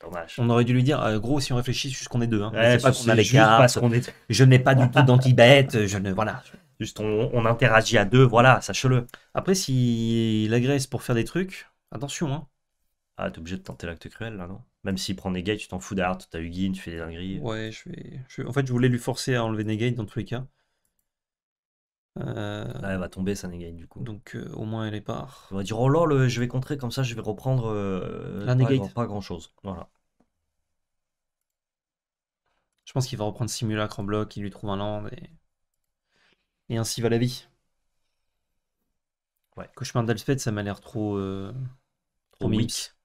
Dommage. On aurait dû lui dire, euh, gros, si on réfléchit, juste qu'on est deux. Hein. pas qu'on a les Je n'ai pas du tout d'anti-bête. Je ne. Voilà. Juste, on, on, interagit à deux, voilà, sache-le. Après, s'il il agresse pour faire des trucs, attention, hein. Ah, t'es obligé de tenter l'acte cruel là, non Même s'il prend Negate, tu t'en fous d'art, t'as Hugin, tu fais des dingueries. Ouais, je vais. En fait, je voulais lui forcer à enlever Negate dans tous les cas. Euh... Ah, elle va tomber, sa Negate, du coup. Donc, euh, au moins, elle est part. On va dire, oh lol, je vais contrer comme ça, je vais reprendre. Euh, la Negate. Pas, grand chose. Voilà. Je pense qu'il va reprendre Simulacre en bloc, il lui trouve un land et. Et ainsi va la vie. Ouais. Cauchemar d'Alspeth, ça m'a l'air trop. Euh, trop, mix.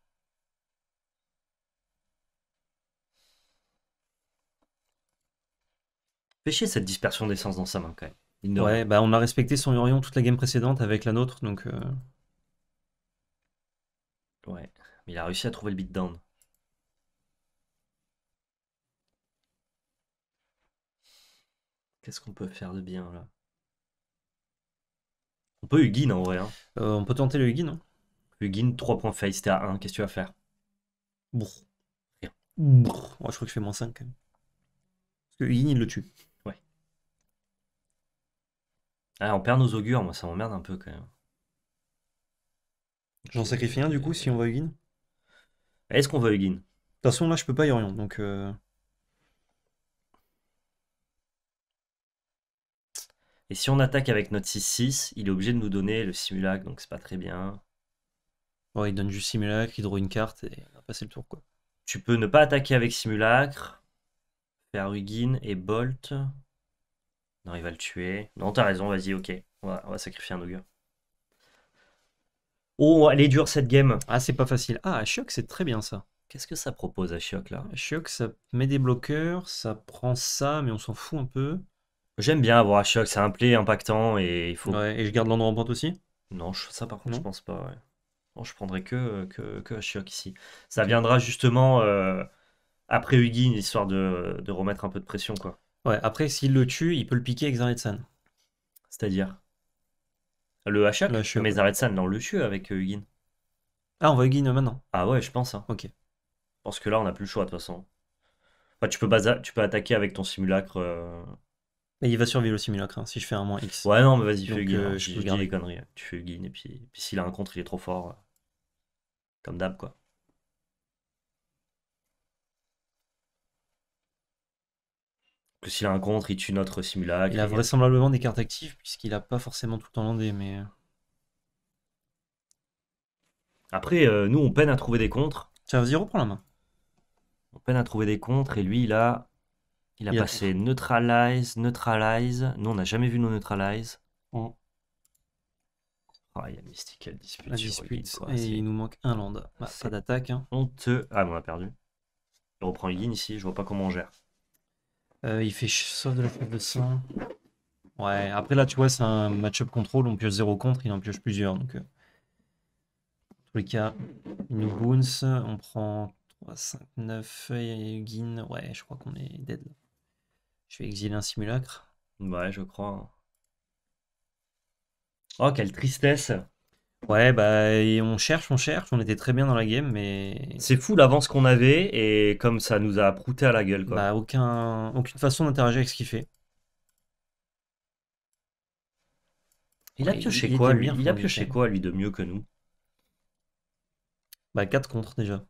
chier cette dispersion d'essence dans sa main quand même. Ouais, bah on a respecté son Orion toute la game précédente avec la nôtre, donc. Euh. Ouais, mais il a réussi à trouver le beatdown. Qu'est-ce qu'on peut faire de bien là On peut Huguin en vrai. Hein. Euh, on peut tenter le Huguin, Hein. Huguin, 3 points face, t'es à 1, qu'est-ce que tu vas faire Rien. je crois que je fais moins 5 quand même. Parce que Huguin, il le tue. Ah, on perd nos augures, moi ça m'emmerde un peu quand même. J'en sacrifie un du coup si on va Hugin Est-ce qu'on va Hugin De toute façon là je peux pas Yorion donc. Euh, et si on attaque avec notre 6-6, il est obligé de nous donner le simulacre donc c'est pas très bien. Bon, il donne juste simulacre, il draw une carte et on le tour quoi. Tu peux ne pas attaquer avec simulacre, faire Hugin et Bolt. On arrive à le tuer. Non, t'as raison, vas-y, ok. On va, sacrifier un ogre. Oh, elle est dure cette game. Ah, c'est pas facile. Ah, Ashiok, c'est très bien ça. Qu'est-ce que ça propose Ashiok là Ashiok, ça met des bloqueurs, ça prend ça, mais on s'en fout un peu. J'aime bien avoir Ashiok, c'est un play impactant et il faut. Ouais, et je garde l'endroit en pointe aussi Non, je, ça par contre, je pense pas. Non, je prendrai que, que, que Ashiok ici. Ça viendra justement euh, après Huguin une histoire de, de remettre un peu de pression quoi. Ouais, après, s'il le tue, il peut le piquer avec Zaretsan. C'est-à-dire Le Hachak Mais Zaretsan, non, le tue avec Hugin. Euh, ah, on va Ugin maintenant. Ah ouais, je pense. hein. Ok. Parce que là, on a plus le choix, de toute façon. Enfin, tu peux, tu peux attaquer avec ton simulacre. Euh. Mais il va survivre au simulacre hein, si je fais un moins X. Ouais, non, mais vas-y, fais euh, hein. je dis- des conneries. Hein. Tu fais Ugin, et puis, puis s'il a un contre, il est trop fort. Comme d'hab, quoi. s'il a un contre, il tue notre simulacre. Il a vraisemblablement des cartes actives, puisqu'il a pas forcément tout le temps landé, mais. Euh. Après, euh, nous, on peine à trouver des contres. Tiens, vas-y, reprends la main. On peine à trouver des contres, et lui, il a. Il a passé neutralize, neutralize. Nous, on n'a jamais vu nos neutralize. Oh. Ah, il y a Mystical Dispute. et il nous manque un land. Bah, pas d'attaque. Hein. te Ah, on a perdu. il reprend le ici, je vois pas comment on gère. Euh, il fait sauf de la faible de sang. Ouais, après là, tu vois, c'est un match-up contrôle. On pioche 0 contre, il en pioche plusieurs. Donc, euh. tous les cas, il nous bounce. On prend 3, 5, 9 et Guin. Ouais, je crois qu'on est dead. Je vais exiler un simulacre. Ouais, je crois. Oh, quelle tristesse! Ouais, bah, on cherche, on cherche, on était très bien dans la game, mais. C'est fou l'avance qu'on avait et comme ça nous a prouté à la gueule, quoi. Bah, aucun... aucune façon d'interagir avec ce qu'il fait. Il a pioché quoi, lui de mieux que nous Bah, 4 contre déjà.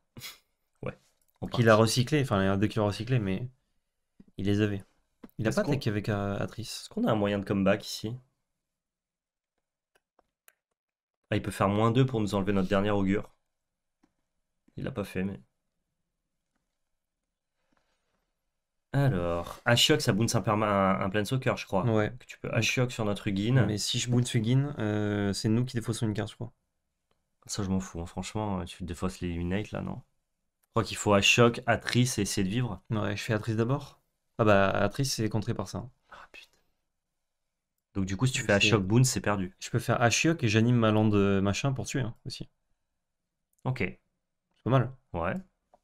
Donc Il a recyclé, enfin, il y en a deux qui l'ont recyclé, mais il les avait. Il a pas de avec euh, Est-ce qu'on a un moyen de comeback ici ah, il peut faire moins 2 pour nous enlever notre dernière augure. Il l'a pas fait, mais... Alors, Ashok, ça bounce un, un, plein soccer, je crois. Ouais. tu peux Ashok sur notre Ugin. Mais si je bounce Ugin, euh, c'est nous qui défaussons une carte, je crois. Ça, je m'en fous. Hein. Franchement, euh, tu défausses l'Eliminate, là, non Je crois qu'il faut Ashok, Atrice et essayer de vivre. Ouais, je fais Atrice d'abord. Ah bah, Atrice, c'est contré par ça. Hein. Donc du coup, si tu fais Ashiok Boon, c'est perdu. Je peux faire Ashiok et j'anime ma lande euh, machin pour tuer hein, aussi. Ok. C'est pas mal. Ouais.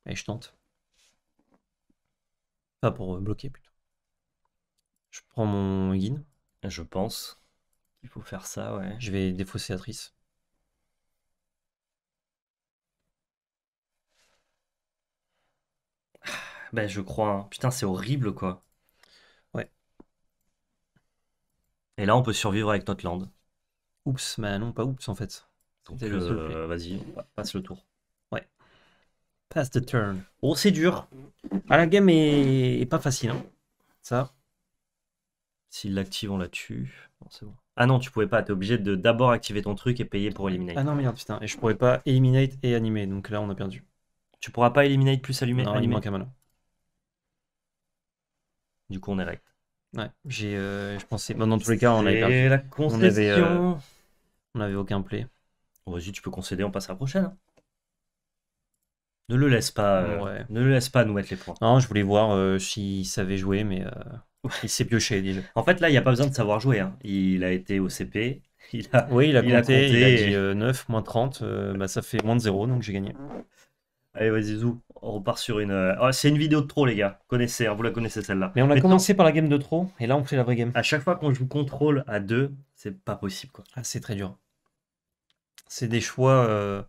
Et je tente. Pas ah, pour euh, bloquer plutôt. Je prends mon guin. Je pense qu'il faut faire ça, ouais. Je vais défausser Atrice. Ah, ben, bah, je crois. Hein. Putain, c'est horrible, quoi. Et là, on peut survivre avec notre land. Oups, mais non, pas oups en fait. Euh, vas-y, passe le tour. Ouais. Pass the turn. Oh, c'est dur. Ah, la game est, pas facile. Hein. Ça. S'il l'active, on la tue. Ah non, tu pouvais pas. T'es obligé de d'abord activer ton truc et payer pour éliminer. Ah non, merde, putain. Et je pourrais pas éliminer et animer. Donc là, on a perdu. Tu pourras pas éliminer plus allumer. Non, Du coup, on est rect. Ouais, j'ai, euh, je pensais. Bon, bah, dans tous les cas, on avait, La on, avait euh, on avait aucun play. Oh, vas-y, tu peux concéder, on passe à la prochaine. Hein. Ne le laisse pas, euh, ne le laisse pas nous mettre les points. Non, je voulais voir s'il savait jouer, mais il s'est pioché, En fait, là, il n'y a pas besoin de savoir jouer. Hein. Il a été au CP. Il a... Oui, il a compté, il a dit 9, moins 30, bah, ça fait moins de 0, donc j'ai gagné. Allez, vas-y, zou. On repart sur une. Euh, oh, c'est une vidéo de trop, les gars. Connaissez, hein, vous la connaissez celle-là. Mais on a commencé par la game de trop, et là, on fait la vraie game. à chaque fois qu'on joue contrôle à deux, c'est pas possible, quoi. Ah, c'est très dur. C'est des choix euh,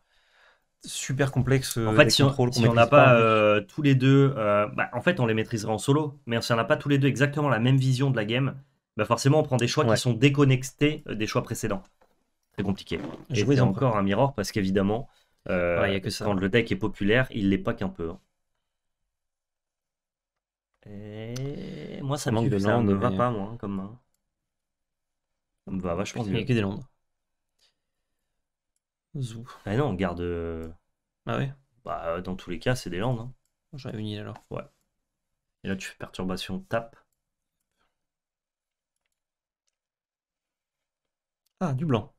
super complexes. En euh, fait, on n'a pas tous les deux, bah, en fait, on les maîtriserait en solo. Mais si on n'a pas tous les deux exactement la même vision de la game, bah forcément, on prend des choix qui sont déconnectés des choix précédents. C'est compliqué. Et encore un mirror parce qu'évidemment, euh, que Quand le deck est populaire, il l'est pas qu'un peu. Hein. Moi, ça, manque de ça ne va pas, moi, comme main. Hein. Ça me va vachement bien. Il n'y a que des landes. Zou. Ah non, on garde. Euh, ah ouais Bah, euh, dans tous les cas, c'est des landes. Hein. J'en ai une île alors. Ouais. Et là, tu fais perturbation, tape. Ah, du blanc.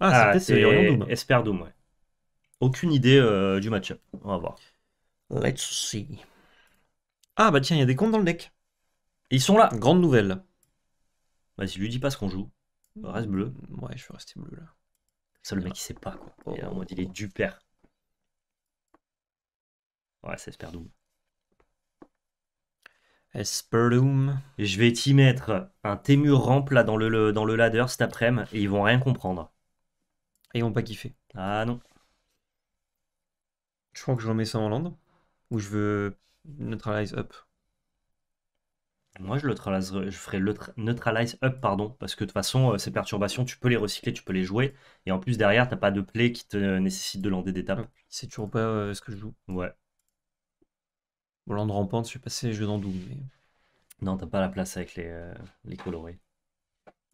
Ah, ah c'était Esper Doom, ouais. Aucune idée euh, du match On va voir. Let's see. Ah bah tiens, il y a des comptes dans le deck. ils sont là. Grande nouvelle. Vas-y, bah, lui dis pas ce qu'on joue. Reste bleu. Mm, ouais, je vais rester bleu là. Ça, le mec, il sait pas quoi. Oh. il est du père. Ouais, c'est Esperdoum. Esperdoum. Je vais t'y mettre un Témur rampe là dans le, dans le ladder cet après-midi et ils vont rien comprendre. Et ils vont pas kiffer. Ah non. Je crois que je remets ça en land. Ou je veux neutralize up. Moi, je, je ferai neutralize up, pardon, parce que de toute façon, euh, ces perturbations, tu peux les recycler, tu peux les jouer. Et en plus, derrière, t'as pas de play qui te nécessite de lander des tapes. C'est toujours pas euh, ce que je joue. Ouais. Bon, land rampante, je suis passé les jeux dans Doom. Mais... Non, t'as pas la place avec les, euh, les colorés.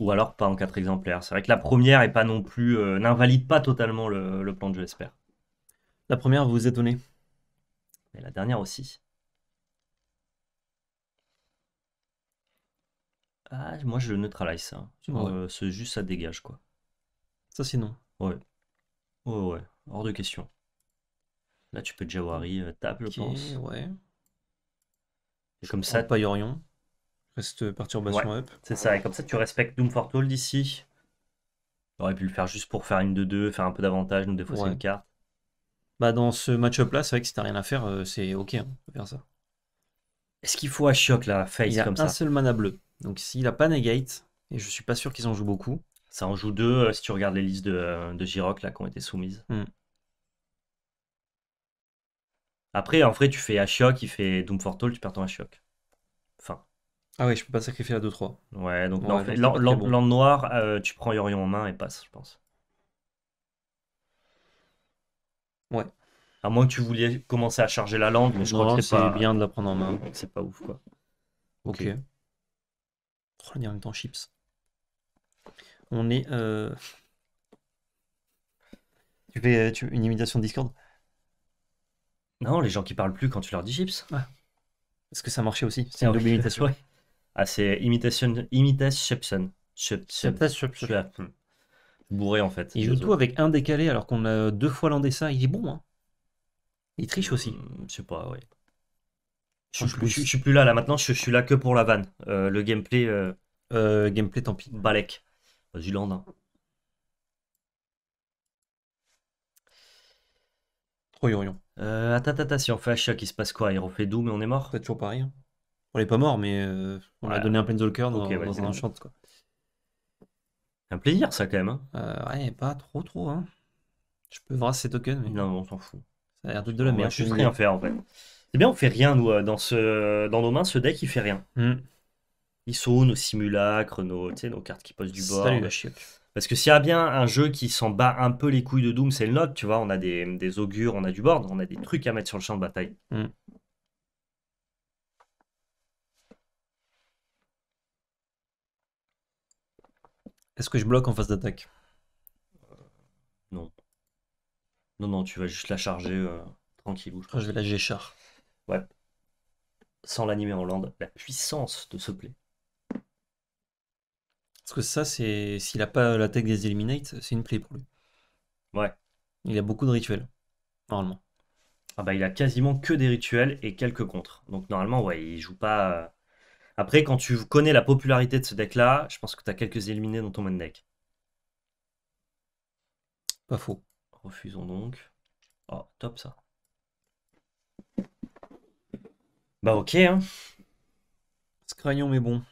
Ou alors pas en 4 exemplaires. C'est vrai que la première est pas non plus. n'invalide pas totalement le, le plan de jeu, j'espère. La première vous étonnez, mais la dernière aussi. Ah, moi je neutralise ça. Hein. Ah euh, c'est juste ça dégage quoi. Ça sinon. Ouais. Ouais, ouais. Hors de question. Là tu peux Jawari euh, table. je pense. ouais. Et comme ça. Pas Yorion. Reste euh, perturbation up. c'est ça. Et comme ça tu respectes Doom Hold ici. aurait pu le faire juste pour faire une de deux, faire un peu d'avantage, nous défausser une carte bah, dans ce match-up là, c'est vrai que si t'as rien à faire, euh, c'est ok, hein, ça. Est-ce qu'il faut à choc la ça il a un seul mana bleu. Donc s'il a pas negate, et je suis pas sûr qu'ils en jouent beaucoup. Ça en joue deux euh, si tu regardes les listes de, Giroc euh, là qui ont été soumises. Hmm. Après, en vrai, tu fais Ashok, il fait Doom tu perds ton Ashok. Enfin. Ah ouais, je peux pas sacrifier la 2-3. Ouais, donc noir, tu prends Yorion en main et passe, je pense. Ouais. À moins que tu voulais commencer à charger la langue, mais je crois que c'est bien de la prendre en main. C'est pas ouf quoi. Ok. on oh, est en même temps chips. On est. Euh, tu fais euh, une imitation de Discord Non, les gens qui parlent plus quand tu leur dis chips. Ouais. Ah. ce que ça marchait aussi. C'est ah une double imitation. Ah, c'est imitation, imitation, Shepson. Shep, Shep, bourré en fait. Il joue tout avec un décalé alors qu'on a deux fois ça Il est bon, hein. Il triche aussi. Hmm, je sais pas, ouais. Je, suis plus là, là maintenant, je, suis là que pour la vanne. Euh, le gameplay. Euh, euh, gameplay, tant pis. Balek. Vas-y, Landin. Hein. Troyorion. Euh, attends, si on fait choc, il se passe quoi Il refait Doom mais on est mort C'est toujours pareil. Hein. On est pas mort, mais on a donné un plein dans, okay, dans un enchant. Quoi. Un plaisir, ça, quand même. Hein. Euh, ouais, pas trop trop. Hein. Je peux voir ces tokens, mais Non, on s'en fout. ça a l'air d'être de la On Je merde. rien faire, en fait. C'est bien, on fait rien, nous, euh, dans, ce... dans nos mains. Ce deck, il fait rien. Hmm. Ils sont nos simulacres, nos, nos cartes qui posent du bord. Parce que s'il y a bien un jeu qui s'en bat un peu les couilles de Doom, c'est le note tu vois. On a des, des augures, on a du board, on a des trucs à mettre sur le champ de bataille. Hmm. Est-ce que je bloque en phase d'attaque euh, Non. Non, non, tu vas juste la charger euh, tranquille tranquillou. Je, je vais la géchar. Ouais. Sans l'animer en land, la puissance de ce play. Parce que ça, c'est s'il n'a pas tech des eliminates, c'est une play pour lui. Ouais. Il a beaucoup de rituels, normalement. Ah bah il a quasiment que des rituels et quelques contres. Donc normalement, ouais, il joue pas euh, après, quand tu connais la popularité de ce deck-là, je pense que tu as quelques éliminés dans ton main deck. Pas faux. Refusons donc. Oh, top ça. Bah ok. Hein. mais bon.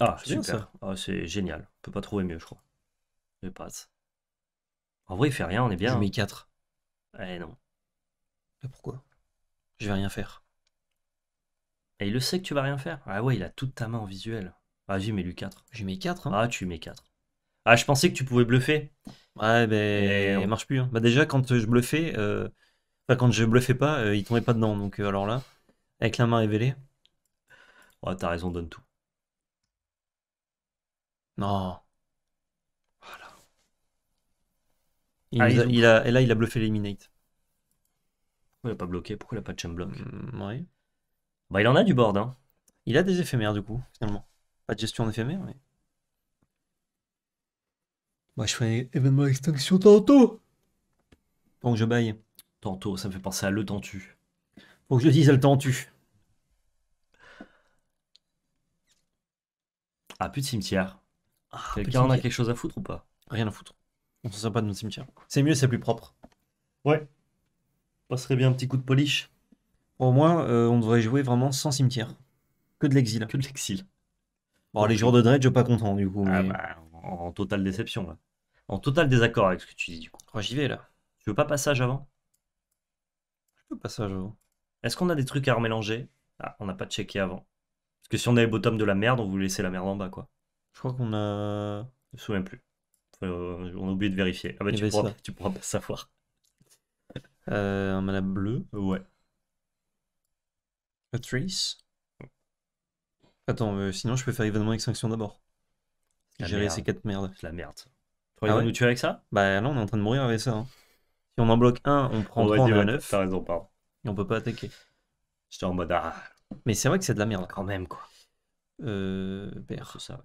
Ah, super. Ah, c'est génial. On peut pas trouver mieux, je crois. Je passe. En vrai, il fait rien, on est bien. Je hein. mets 4. Eh non. Ah, pourquoi Je vais rien faire. Et il le sait que tu vas rien faire. Ah ouais, il a toute ta main en visuel. Ah, j'y mets lui 4. J'y mets 4. Hein. Ah, tu mets 4. Ah, je pensais que tu pouvais bluffer. Ouais, ben, mais... Il on... marche plus. Hein. Bah, déjà, quand euh, je bluffais, euh... enfin, quand je bluffais pas, euh, il tombait pas dedans. Donc, euh, alors là, avec la main révélée. Ouais, oh, t'as raison, donne tout. Non. Voilà. Ah, a, et là, il a bluffé l'éliminate. Pourquoi il a pas bloqué Pourquoi il a pas de block mm, bah, il en a du board. Hein. Il a des éphémères, du coup, finalement. Pas de gestion d'éphémères, mais. Moi, bah, je fais événement extinction tantôt. Faut que je baille. Tantôt, ça me fait penser à le tentu. Faut que je dise le tentu. Ah, plus de cimetière. Ah, Quelqu'un en a quelque chose à foutre ou pas Rien à foutre. On se sert pas de notre cimetière. C'est mieux, c'est plus propre. Ouais. Passerait bien un petit coup de polish. Au moins, euh, on devrait jouer vraiment sans cimetière. Que de l'exil. Que de l'exil. Bon, les joueurs de Dredge, pas content du coup. Ah bah, en totale déception, là. En total désaccord avec ce que tu dis, du coup. Oh, j'y vais là. Tu veux pas passage avant Je veux passage. avant. Est-ce qu'on a des trucs à remélanger Ah, on n'a pas checké avant. Parce que si on a bottom de la merde, on vous laisser la merde en bas, quoi. Je crois qu'on a. Je me souviens plus. Euh, on a oublié de vérifier. Ah bah, eh tu, ben, pourras, tu pourras pas savoir. un euh, malade bleu. Ouais. Patrice Attends, euh, sinon je peux faire événement extinction d'abord. Gérer ces quatre merdes. C'est la merde. Tu ah crois nous tuer avec ça Bah là, on est en train de mourir avec ça. Hein. Si on en bloque un, on prend on 3, on en T'as raison, pardon. Et on peut pas attaquer. J'étais en mode ah. Mais c'est vrai que c'est de la merde. Quand même, quoi. Euh. Père. C'est ça,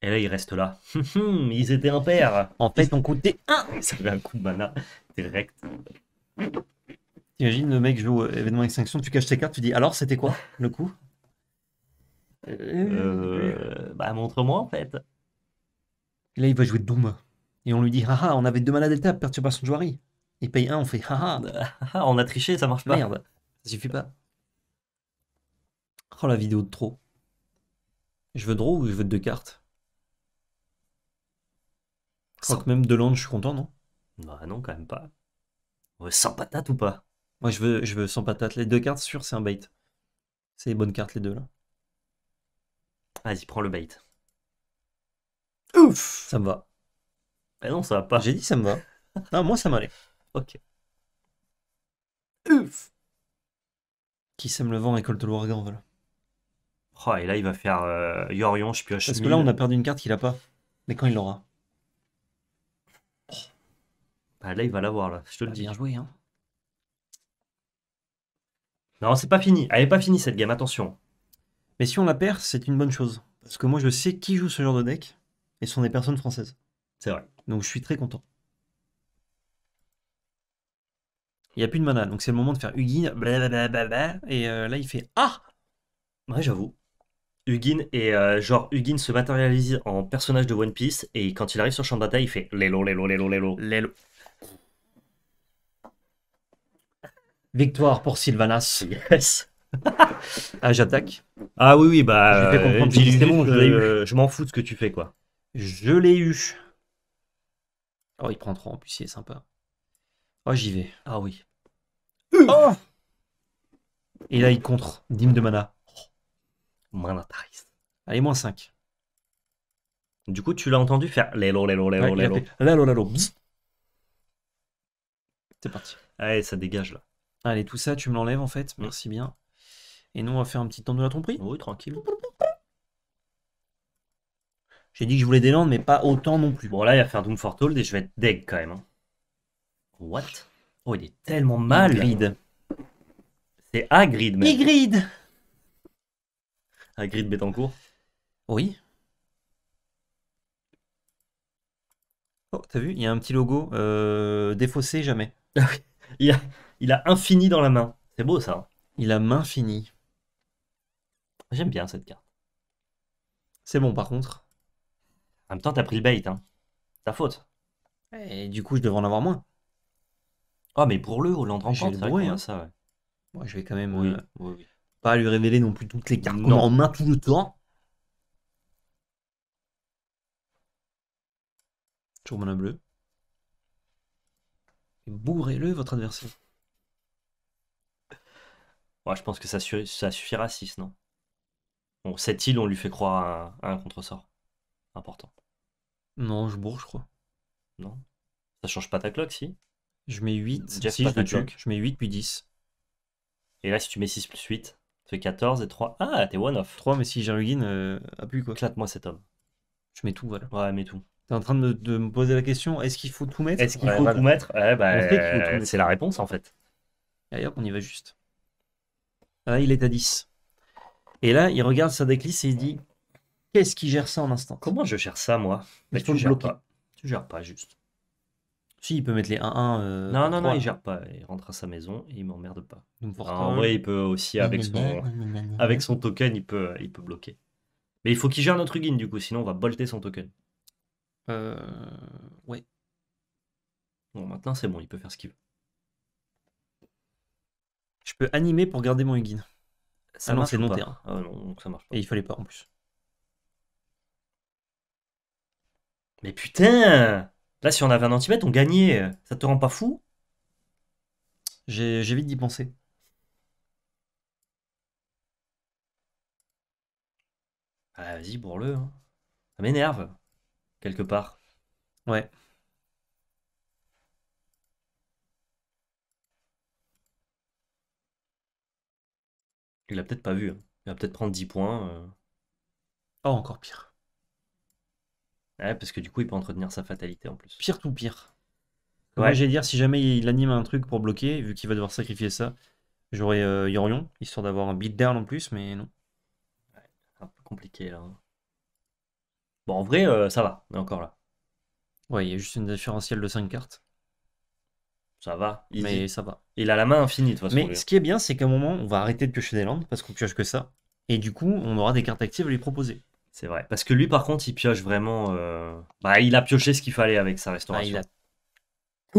Et là, ils restent là. ils étaient impairs. En fait, on coûtait 1 Ça fait un coup de mana direct. Imagine le mec joue euh, événement extinction, tu caches tes cartes, tu dis alors c'était quoi le coup euh, euh, Bah montre-moi en fait. là il va jouer Doom. Et on lui dit haha, on avait deux malades d'étape, perturbation de Jouari. Il paye un, on fait bah, haha. on a triché, ça marche pas. Merde, ça suffit pas. Oh la vidéo de trop. Je veux draw ou je veux deux cartes Je crois que même de land, je suis content, non Bah non, quand même pas. sans patate ou pas moi, je veux, je veux sans patate. Les deux cartes sur, c'est un bait. C'est les bonnes cartes, les deux, là. Vas-y, prends le bait. Ouf Ça me va. Mais eh non, ça va pas. J'ai dit ça me va. non, moi, ça m'allait. Ok. Ouf Qui sème le vent récolte le voilà. Oh, et là, il va faire euh, Yorion, je pioche. Parce que là, on a perdu une carte qu'il a pas. Mais quand il l'aura Bah là, il va l'avoir, là. Je te le dis. Bien joué, hein. Non, c'est pas fini. Elle est pas finie cette game, attention. Mais si on la perd, c'est une bonne chose. Parce que moi, je sais qui joue ce genre de deck. Et ce sont des personnes françaises. C'est vrai. Donc je suis très content. Il n'y a plus de mana, donc c'est le moment de faire Huguin, blablabla, et euh, là il fait Ah Ouais, j'avoue. Huguin et euh, genre Hugin se matérialise en personnage de One Piece, et quand il arrive sur champ de bataille, il fait LELO, LELO, LELO, LELO, LELO. Victoire pour Sylvanas. Yes. ah, j'attaque. Ah oui, oui, bah. comprendre euh, euh, je, m'en fous de ce que tu fais, quoi. Je l'ai eu. Oh, il prend 3 en plus, C'est sympa. Oh, j'y vais. Ah oui. Euh. Oh. Et là, il contre. Dîme de mana. Oh. Mana Allez, moins 5. Du coup, tu l'as entendu faire lélo, lélo, lélo, lélo. Lélo, lélo. C'est parti. Allez, ça dégage là. Allez, tout ça, tu me l'enlèves en fait. Merci bien. Et nous, on va faire un petit temps de la tromperie. Oui, tranquille. J'ai dit que je voulais des landes, mais pas autant non plus. Bon, là, il va faire Doom for et je vais être deg quand même. Hein. What Oh, il est tellement mal. vide C'est Hagrid, même. Hagrid Hagrid cours. Oui. Oh, t'as vu Il y a un petit logo. euh, jamais. Ah il y a- il a infini dans la main. C'est beau ça. Hein. Il a main finie. J'aime bien cette carte. C'est bon par contre. En même temps, t'as pris le bait. Hein. Ta faute. Et du coup, je devrais en avoir moins. Oh, mais pour le Hollande remporte, hein. ça. Moi, je vais quand même euh, pas lui révéler non plus toutes les cartes qu'on en main tout le temps. Toujours bleu. Bourrez-le, votre adversaire. Ouais, je pense que ça, ça suffira 6, non Bon, cette île, on lui fait croire à un, contre-sort contresort. Important. Non, je bourre, je crois. Non Ça change pas ta cloque, si Je mets 8. je mets 8 puis 10. Et là, si tu mets 6 plus 8, tu fait 14 et 3. Ah, t'es one-off. 3, mais si j'ai un euh, appuie plus quoi. Clate-moi cet homme. Je mets tout, voilà. Ouais, mets tout. T'es en train de, me poser la question, est-ce qu'il faut tout mettre Est-ce eh ben, qu'il faut, tout euh, mettre C'est la réponse en fait. Allez on y va juste. Hein, il est à 10. Et là, il regarde sa déclisse et il dit Qu'est-ce qui gère ça en instant Comment je gère ça, moi Mais tu ne gères pas. Tu gères pas, juste. Si, il peut mettre les 1-1. Euh, non, non, non, il gère pas. Il rentre à sa maison et il m'emmerde pas. en vrai, il peut aussi, avec son, avec son token, il peut, il peut bloquer. Mais il faut qu'il gère notre guine, du coup, sinon on va bolter son token. Euh. Ouais. Bon, maintenant c'est bon, il peut faire ce qu'il veut. Je peux animer pour garder mon Hugin. Ça ah non, c'est terrain. Ah ça marche Et il fallait pas en plus. Mais putain Là, si on avait un antimètre, on gagnait. Ça te rend pas fou J'évite d'y penser. Ah, vas-y, bourre-le. Hein. Ça m'énerve, quelque part. Ouais. Il l'a peut-être pas vu. Hein. Il va peut-être prendre 10 points. Euh. Oh, encore pire. Ah ouais, parce que du coup, il peut entretenir sa fatalité en plus. Pire tout pire. Ouais. j'allais dire, si jamais il anime un truc pour bloquer, vu qu'il va devoir sacrifier ça, j'aurais euh, Yorion, histoire d'avoir un d'air en plus, mais non. Un peu compliqué là. Hein. Bon, en vrai, euh, ça va. encore là. Ouais, il y a juste une différentielle de 5 cartes. Ça va. Mais ça va. Il a la main infinie Mais ce hein. qui est bien, c'est qu'à un moment, on va arrêter de piocher des landes parce qu'on pioche que ça. Et du coup, on aura des cartes actives à lui proposer. C'est vrai. Parce que lui, par contre, il pioche vraiment. Euh, bah, il a pioché ce qu'il fallait avec sa ah, il restauration. a-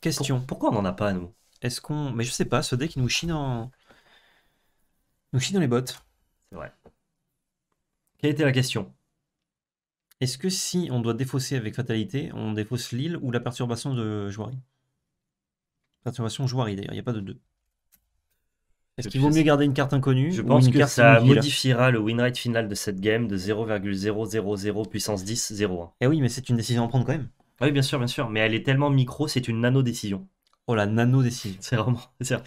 Question. Pourquoi on n'en a pas, nous Est-ce qu'on. Mais je sais pas, ce deck il nous chie dans. Nous chie dans les bottes. c'est vrai Quelle était la question est-ce que si on doit défausser avec fatalité, on défausse l'île ou la perturbation de Jouari Perturbation Jouari d'ailleurs, il n'y a pas de deux. Est-ce qu'il vaut mieux garder une carte inconnue Je pense que ça modifiera le win rate final de cette game de 0,000 puissance 10, 0,1. Eh oui, mais c'est une décision à prendre quand même. Ah oui, bien sûr, bien sûr. Mais elle est tellement micro, c'est une nano-décision. Oh la nano-décision. C'est vraiment ça.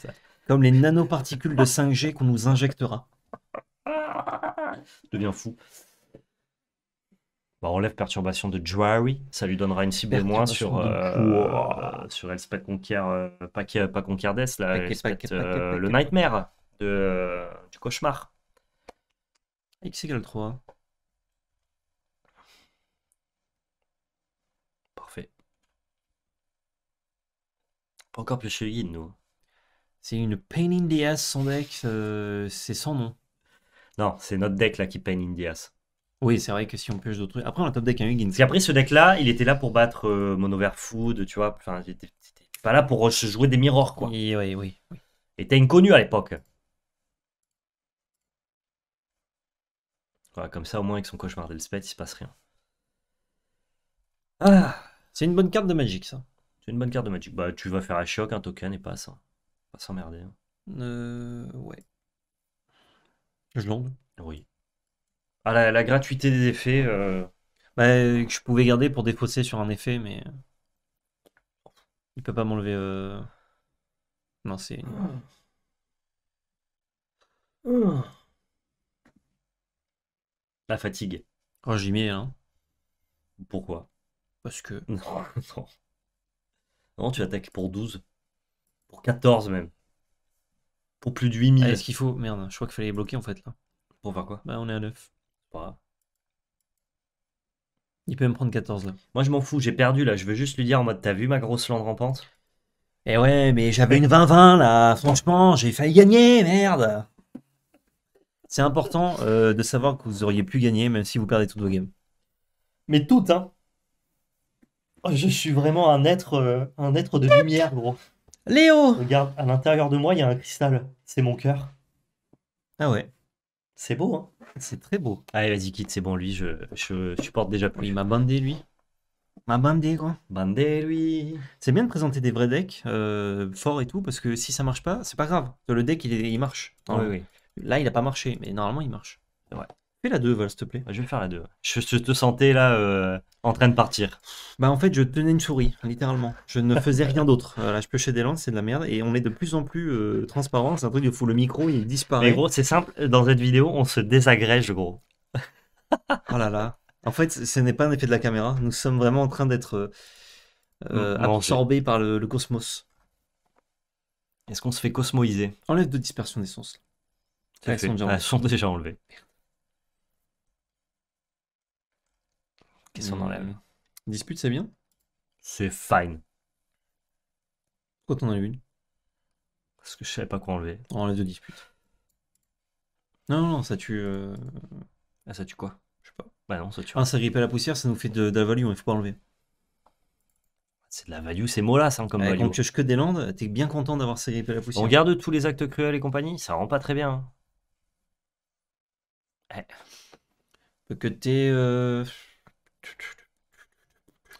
Comme les nanoparticules de 5G qu'on nous injectera. Je deviens fou. On bah, enlève perturbation de Jewelry, ça lui donnera une cible moins sur, euh, sur Elspeth Conquer, pas, pas le Nightmare de, euh, du cauchemar. X égale 3. Parfait. Pas encore plus Yin, nous. C'est une pain in the ass, son deck, euh, c'est sans nom. Non, c'est notre deck là qui pain in the ass. Oui, c'est vrai que si on pioche d'autres trucs. Après, on a top deck un hein, Huggins. Parce qu'après, ce deck-là, il était là pour battre euh, Food, tu vois. Enfin, il pas là pour euh, se jouer des mirrors, quoi. Oui, oui, oui. Et Il était inconnu à l'époque. Voilà, comme ça, au moins, avec son cauchemar d'Elspeth, il se passe rien. Ah C'est une bonne carte de Magic, ça. C'est une bonne carte de Magic. Bah, tu vas faire un choc, un token et pas ça. Pas s'emmerder. Hein. Euh. Ouais. Je l'onde Oui. Ah la, gratuité des effets euh, bah, que je pouvais garder pour défausser sur un effet, mais il peut pas m'enlever. Euh, non, c'est. Ah. La fatigue. Quand oh, j'y mets, hein. Pourquoi Parce que. Non, non. tu attaques pour 12. Pour 14 même. Pour plus de 8000. Ah, est-ce qu'il faut. Merde, je crois qu'il fallait les bloquer en fait là. Pour faire quoi Bah, on est à 9. Il peut me prendre 14 là. Moi je m'en fous, j'ai perdu là, je veux juste lui dire en mode t'as vu ma grosse lande rampante Eh ouais, mais j'avais une 20-20 là, franchement, j'ai failli gagner, merde C'est important euh, de savoir que vous auriez pu gagner même si vous perdez toutes vos games. Mais toutes, hein oh, Je suis vraiment un être, euh, un être de lumière, gros. Léo Regarde, à l'intérieur de moi, il y a un cristal, c'est mon cœur. Ah ouais c'est beau, hein C'est très beau. Allez, vas-y, quitte, c'est bon, lui, je, je, supporte déjà plus. Il m'a bandé, lui. M'a bandé, quoi. Bandé, lui. C'est bien de présenter des vrais decks, euh, forts et tout, parce que si ça marche pas, c'est pas grave. Le deck, il, il marche. Oui, oui. Là, il a pas marché, mais normalement, il marche. Ouais. Fais la deux, s'il te plaît. Je vais faire la deux. Je, te sentais là euh, en train de partir. Bah en fait, je tenais une souris, littéralement. Je ne faisais rien d'autre. Euh, là, je piochais des lances, c'est de la merde. Et on est de plus en plus euh, transparent. C'est un truc de fou. Le micro, il disparaît. Mais gros, c'est simple. Dans cette vidéo, on se désagrège, gros. oh là là. En fait, ce n'est pas un effet de la caméra. Nous sommes vraiment en train d'être absorbés par le, cosmos. Est-ce qu'on se fait cosmoiser Enlève de dispersion d'essence. elles sont déjà enlevées. Qu'est-ce qu'on enlève Dispute, c'est bien C'est fine. Pourquoi t'en as une Parce que je savais pas quoi enlever. On enlève deux disputes. Non, non, non, ça tue. Euh, ah, ça tue quoi Je sais pas. Bah non, ça tue. Ah, ça grippe la poussière, ça nous fait de, la value, il hein, faut pas enlever. C'est de la value, c'est molasse hein, comme eh, value. Donc je que des landes, t'es bien content d'avoir ces la poussière. On garde tous les actes cruels et compagnie, ça rend pas très bien. Hein. Peut-être Que t'es. Euh,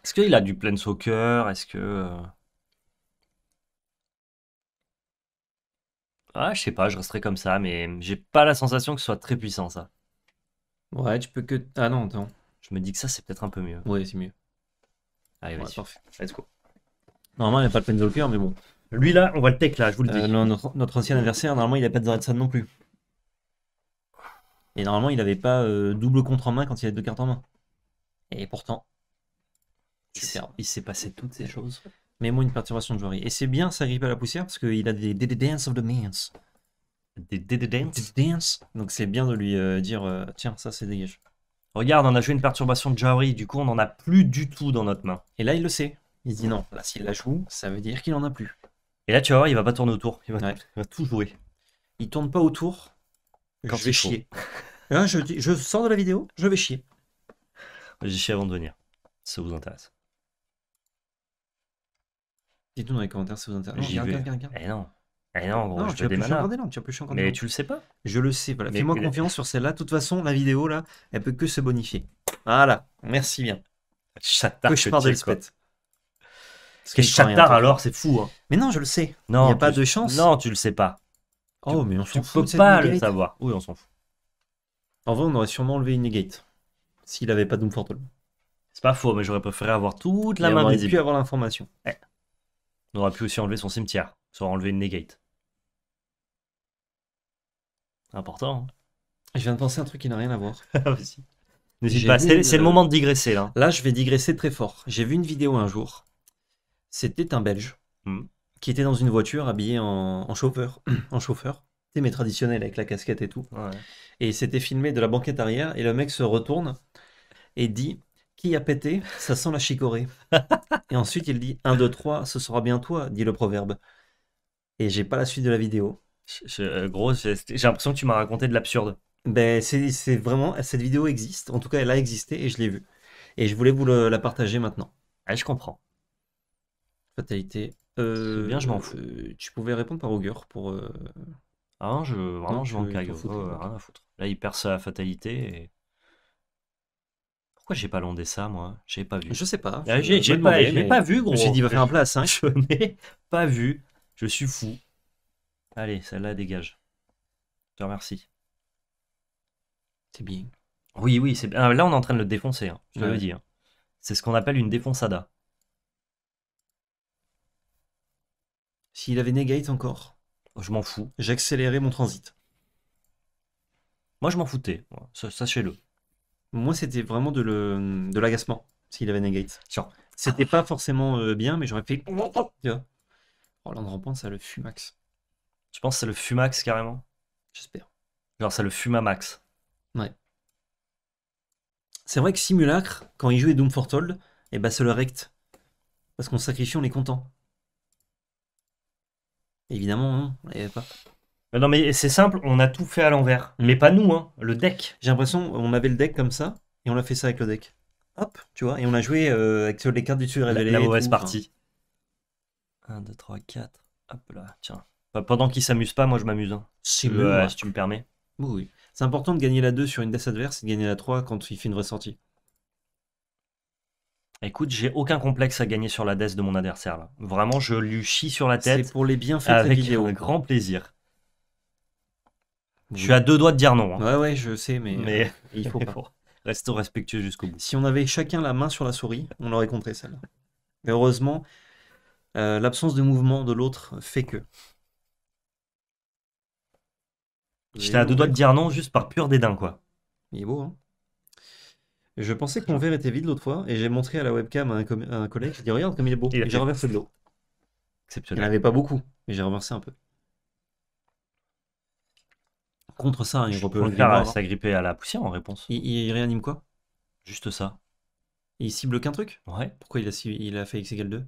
est-ce qu'il a du plein soccer Est-ce que. Euh, ah, je sais pas, je resterai comme ça, mais j'ai pas la sensation que ce soit très puissant ça. Ouais, tu peux que. Ah non, attends. Je me dis que ça, c'est peut-être un peu mieux. Ouais, c'est mieux. Allez, vas-y. parfait. Let's go. Normalement, il a pas le soccer, mais bon. Lui, là, on va le tech, là, je vous le dis. Euh, notre, ancien adversaire, normalement, il n'a pas de Sun non plus. Et normalement, il n'avait pas euh, double contre en main quand il avait deux cartes en main. Et pourtant. Il s'est passé toutes ces choses. Mais moi, une perturbation de joie. Et c'est bien ça grippe à la poussière parce qu'il a des, des, dance of the dance. Des, des, dance. Donc c'est bien de lui euh, dire euh, tiens, ça c'est dégage. Regarde, on a joué une perturbation de Jaori, du coup on n'en a plus du tout dans notre main. Et là il le sait. Il se dit non, là s'il la joue, ça veut dire qu'il en a plus. Et là tu vas voir, il va pas tourner autour. Il va, tout jouer. Il tourne pas autour quand je vais chier. Hein, je, sors de la vidéo, je vais chier. J'ai chier avant de venir, ça vous intéresse. Dites-nous dans les commentaires si vous intéresse. Non, regarde, regarde, regarde, Eh non. Eh non, gros, non, je tu as des Des tu as plus Mais tu le sais pas. Je le sais, voilà. Fais-moi confiance sur celle-là. De toute façon, la vidéo, là, elle peut que se bonifier. Voilà. Merci bien. Chatard que je parle de ce que chatard, alors, c'est fou. Hein. Mais non, je le sais. Non, Il n'y a pas de chance. Non, tu le sais pas. Oh, mais on s'en fout. Tu peux pas le savoir. Oui, on s'en fout. En vrai, on aurait sûrement enlevé une gate. S'il n'avait pas Doom Fortol. C'est pas faux, mais j'aurais préféré avoir toute la main aurait pu avoir l'information. Eh. On aurait pu aussi enlever son cimetière. Ça enlever enlevé une negate. Important. Hein. je viens de penser à un truc qui n'a rien à voir. Ah, bah N'hésite pas, c'est le euh, moment de digresser là. Là, je vais digresser très fort. J'ai vu une vidéo un jour. C'était un Belge hmm. qui était dans une voiture habillé en, chauffeur. en chauffeur. Mais traditionnel avec la casquette et tout. Et c'était filmé de la banquette arrière et le mec se retourne et dit qui a pété Ça sent la chicorée. et ensuite, il dit 1, 2, 3, ce sera bien toi, dit le proverbe. Et j'ai pas la suite de la vidéo. Je, euh, gros, j'ai l'impression que tu m'as raconté de l'absurde. Ben, c'est vraiment. Cette vidéo existe. En tout cas, elle a existé et je l'ai vue. Et je voulais vous la partager maintenant. Ah, je comprends. Fatalité. bien, je m'en fous. Euh, tu pouvais répondre par augure pour. Euh... Ah, je, vraiment, je, m'en cague. Oh, rien à foutre. Là, il perd sa fatalité et. Pourquoi j'ai pas landé ça, moi J'ai pas vu. Je sais pas. Ah, j'ai pas, vu, gros. J'ai dit, va faire un place Je n'ai pas vu. Je suis fou. Allez, celle-là, dégage. Je te remercie. C'est bien. Oui, oui. c'est ah, Là, on est en train de le défoncer. Hein, je te le dis. Hein. C'est ce qu'on appelle une défonçada. S'il avait negate encore. Oh, je m'en fous. J'accélérais mon transit. Moi, je m'en foutais. Sachez-le. Moi, c'était vraiment de, le, l'agacement s'il avait negate. C'était pas forcément euh, bien, mais j'aurais fait. Oh, Rampant, ça le fumax. Tu penses que ça le fumax carrément J'espère. Genre, ça le fuma max. Ouais. C'est vrai que Simulacre, quand il jouait Doom Fortold, et bah ben le recte. Parce qu'on sacrifie, on est content. Évidemment, non, hein, on l'avait pas. Euh, non, mais c'est simple, on a tout fait à l'envers. Mm. Mais pas nous, hein, le deck. J'ai l'impression, on avait le deck comme ça, et on a fait ça avec le deck. Hop, tu vois, et on a joué euh, avec les cartes du dessus révélées. La, mauvaise partie. 1, 2, 3, 4. Hop là, tiens. Bah, pendant qu'il s'amuse pas, moi je m'amuse. Hein. Si, euh, hein. si tu me permets. Oui, C'est important de gagner la 2 sur une death adverse et de gagner la 3 quand il fait une ressortie. Écoute, j'ai aucun complexe à gagner sur la death de mon adversaire là. Vraiment, je lui chie sur la tête. C'est pour les bienfaits de la vidéo. Avec grand plaisir. Je suis à deux doigts de dire non. Hein. Ouais, ouais, je sais, mais, euh, il faut pas. restons respectueux jusqu'au bout. Si on avait chacun la main sur la souris, on aurait compté celle-là. Mais heureusement, euh, l'absence de mouvement de l'autre fait que. J'étais à deux doigts de dire non juste par pur dédain, quoi. Il est beau, hein Je pensais que mon verre était vide l'autre fois et j'ai montré à la webcam à un, un collègue. J'ai dit Regarde comme il est beau. j'ai renversé de l'eau. Il n'y en avait pas beaucoup, mais j'ai renversé un peu contre ça, il s'est s'agripper à la poussière en réponse. Il, réanime quoi Juste ça. Il cible qu'un truc Ouais. Pourquoi il a, il a fait x égale 2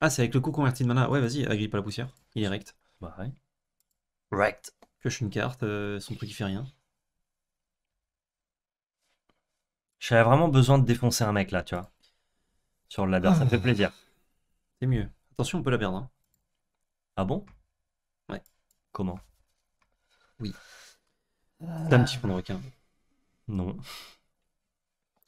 Ah, c'est avec le coup converti de mana. Ouais, vas-y, agrippe à la poussière. Il est rect. Bah ouais. Rect. Pioche une carte, euh, son truc il fait rien. J'avais vraiment besoin de défoncer un mec là, tu vois. Sur le ladder, ça me fait ah. plaisir. C'est mieux. Attention, on peut la perdre. Hein. Ah bon comment Oui. T'as un petit fond de requin Non.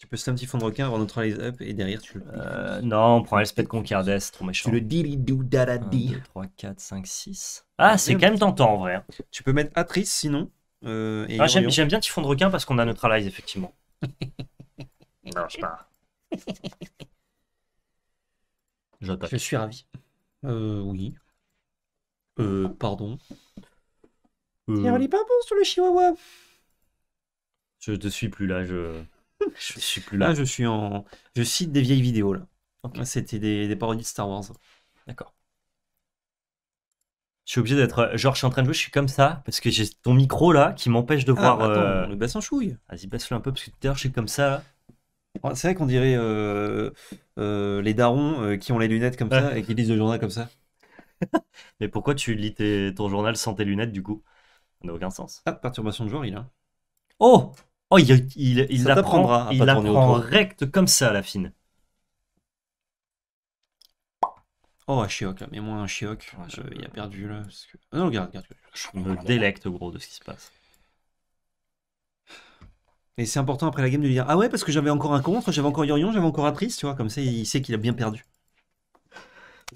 Tu peux un petit fond de requin avant notre up et derrière tu le. Euh, non, on prend de Concardes, trop méchant. Tu le dili dou 3, 4, 5, 6. Ah, c'est quand même tentant en vrai. Hein. Tu peux mettre Atrice sinon. Euh, ah, j'aime, bien bien fond de requin parce qu'on a Neutralize effectivement. non, je pars. Je suis ravi. Euh, oui. Euh, pardon. Hmm. pas bon sur le chihuahua Je te suis plus là, je... suis plus là. Ah, je suis en... Je cite des vieilles vidéos, là. Ah, c'était des, parodies de Star Wars. D'accord. Je suis obligé d'être... Euh, genre, je suis en train de jouer, je suis comme ça, parce que j'ai ton micro, là, qui m'empêche de ah, voir... Euh, le baisse en chouille. Vas-y, baisse-le un peu, parce que tout à l'heure, je suis comme ça, oh, C'est vrai qu'on dirait euh, les darons qui ont les lunettes comme ça et qui lisent le journal comme ça. Mais pourquoi tu lis tes, ton journal sans tes lunettes du coup n'a aucun sens. Ah, perturbation de joueur, il a. Oh Oh, il, il, il la il recte comme ça, la fine. Oh, un Chioc, hein. mais moi un Chioc. Euh, il a perdu là. Ah non, regarde, regarde. Je me délecte, gros, de ce qui se passe. Et c'est important après la game de lui dire Ah ouais, parce que j'avais encore un contre, j'avais encore Yorion, j'avais encore Atris. tu vois, comme ça il sait qu'il a bien perdu.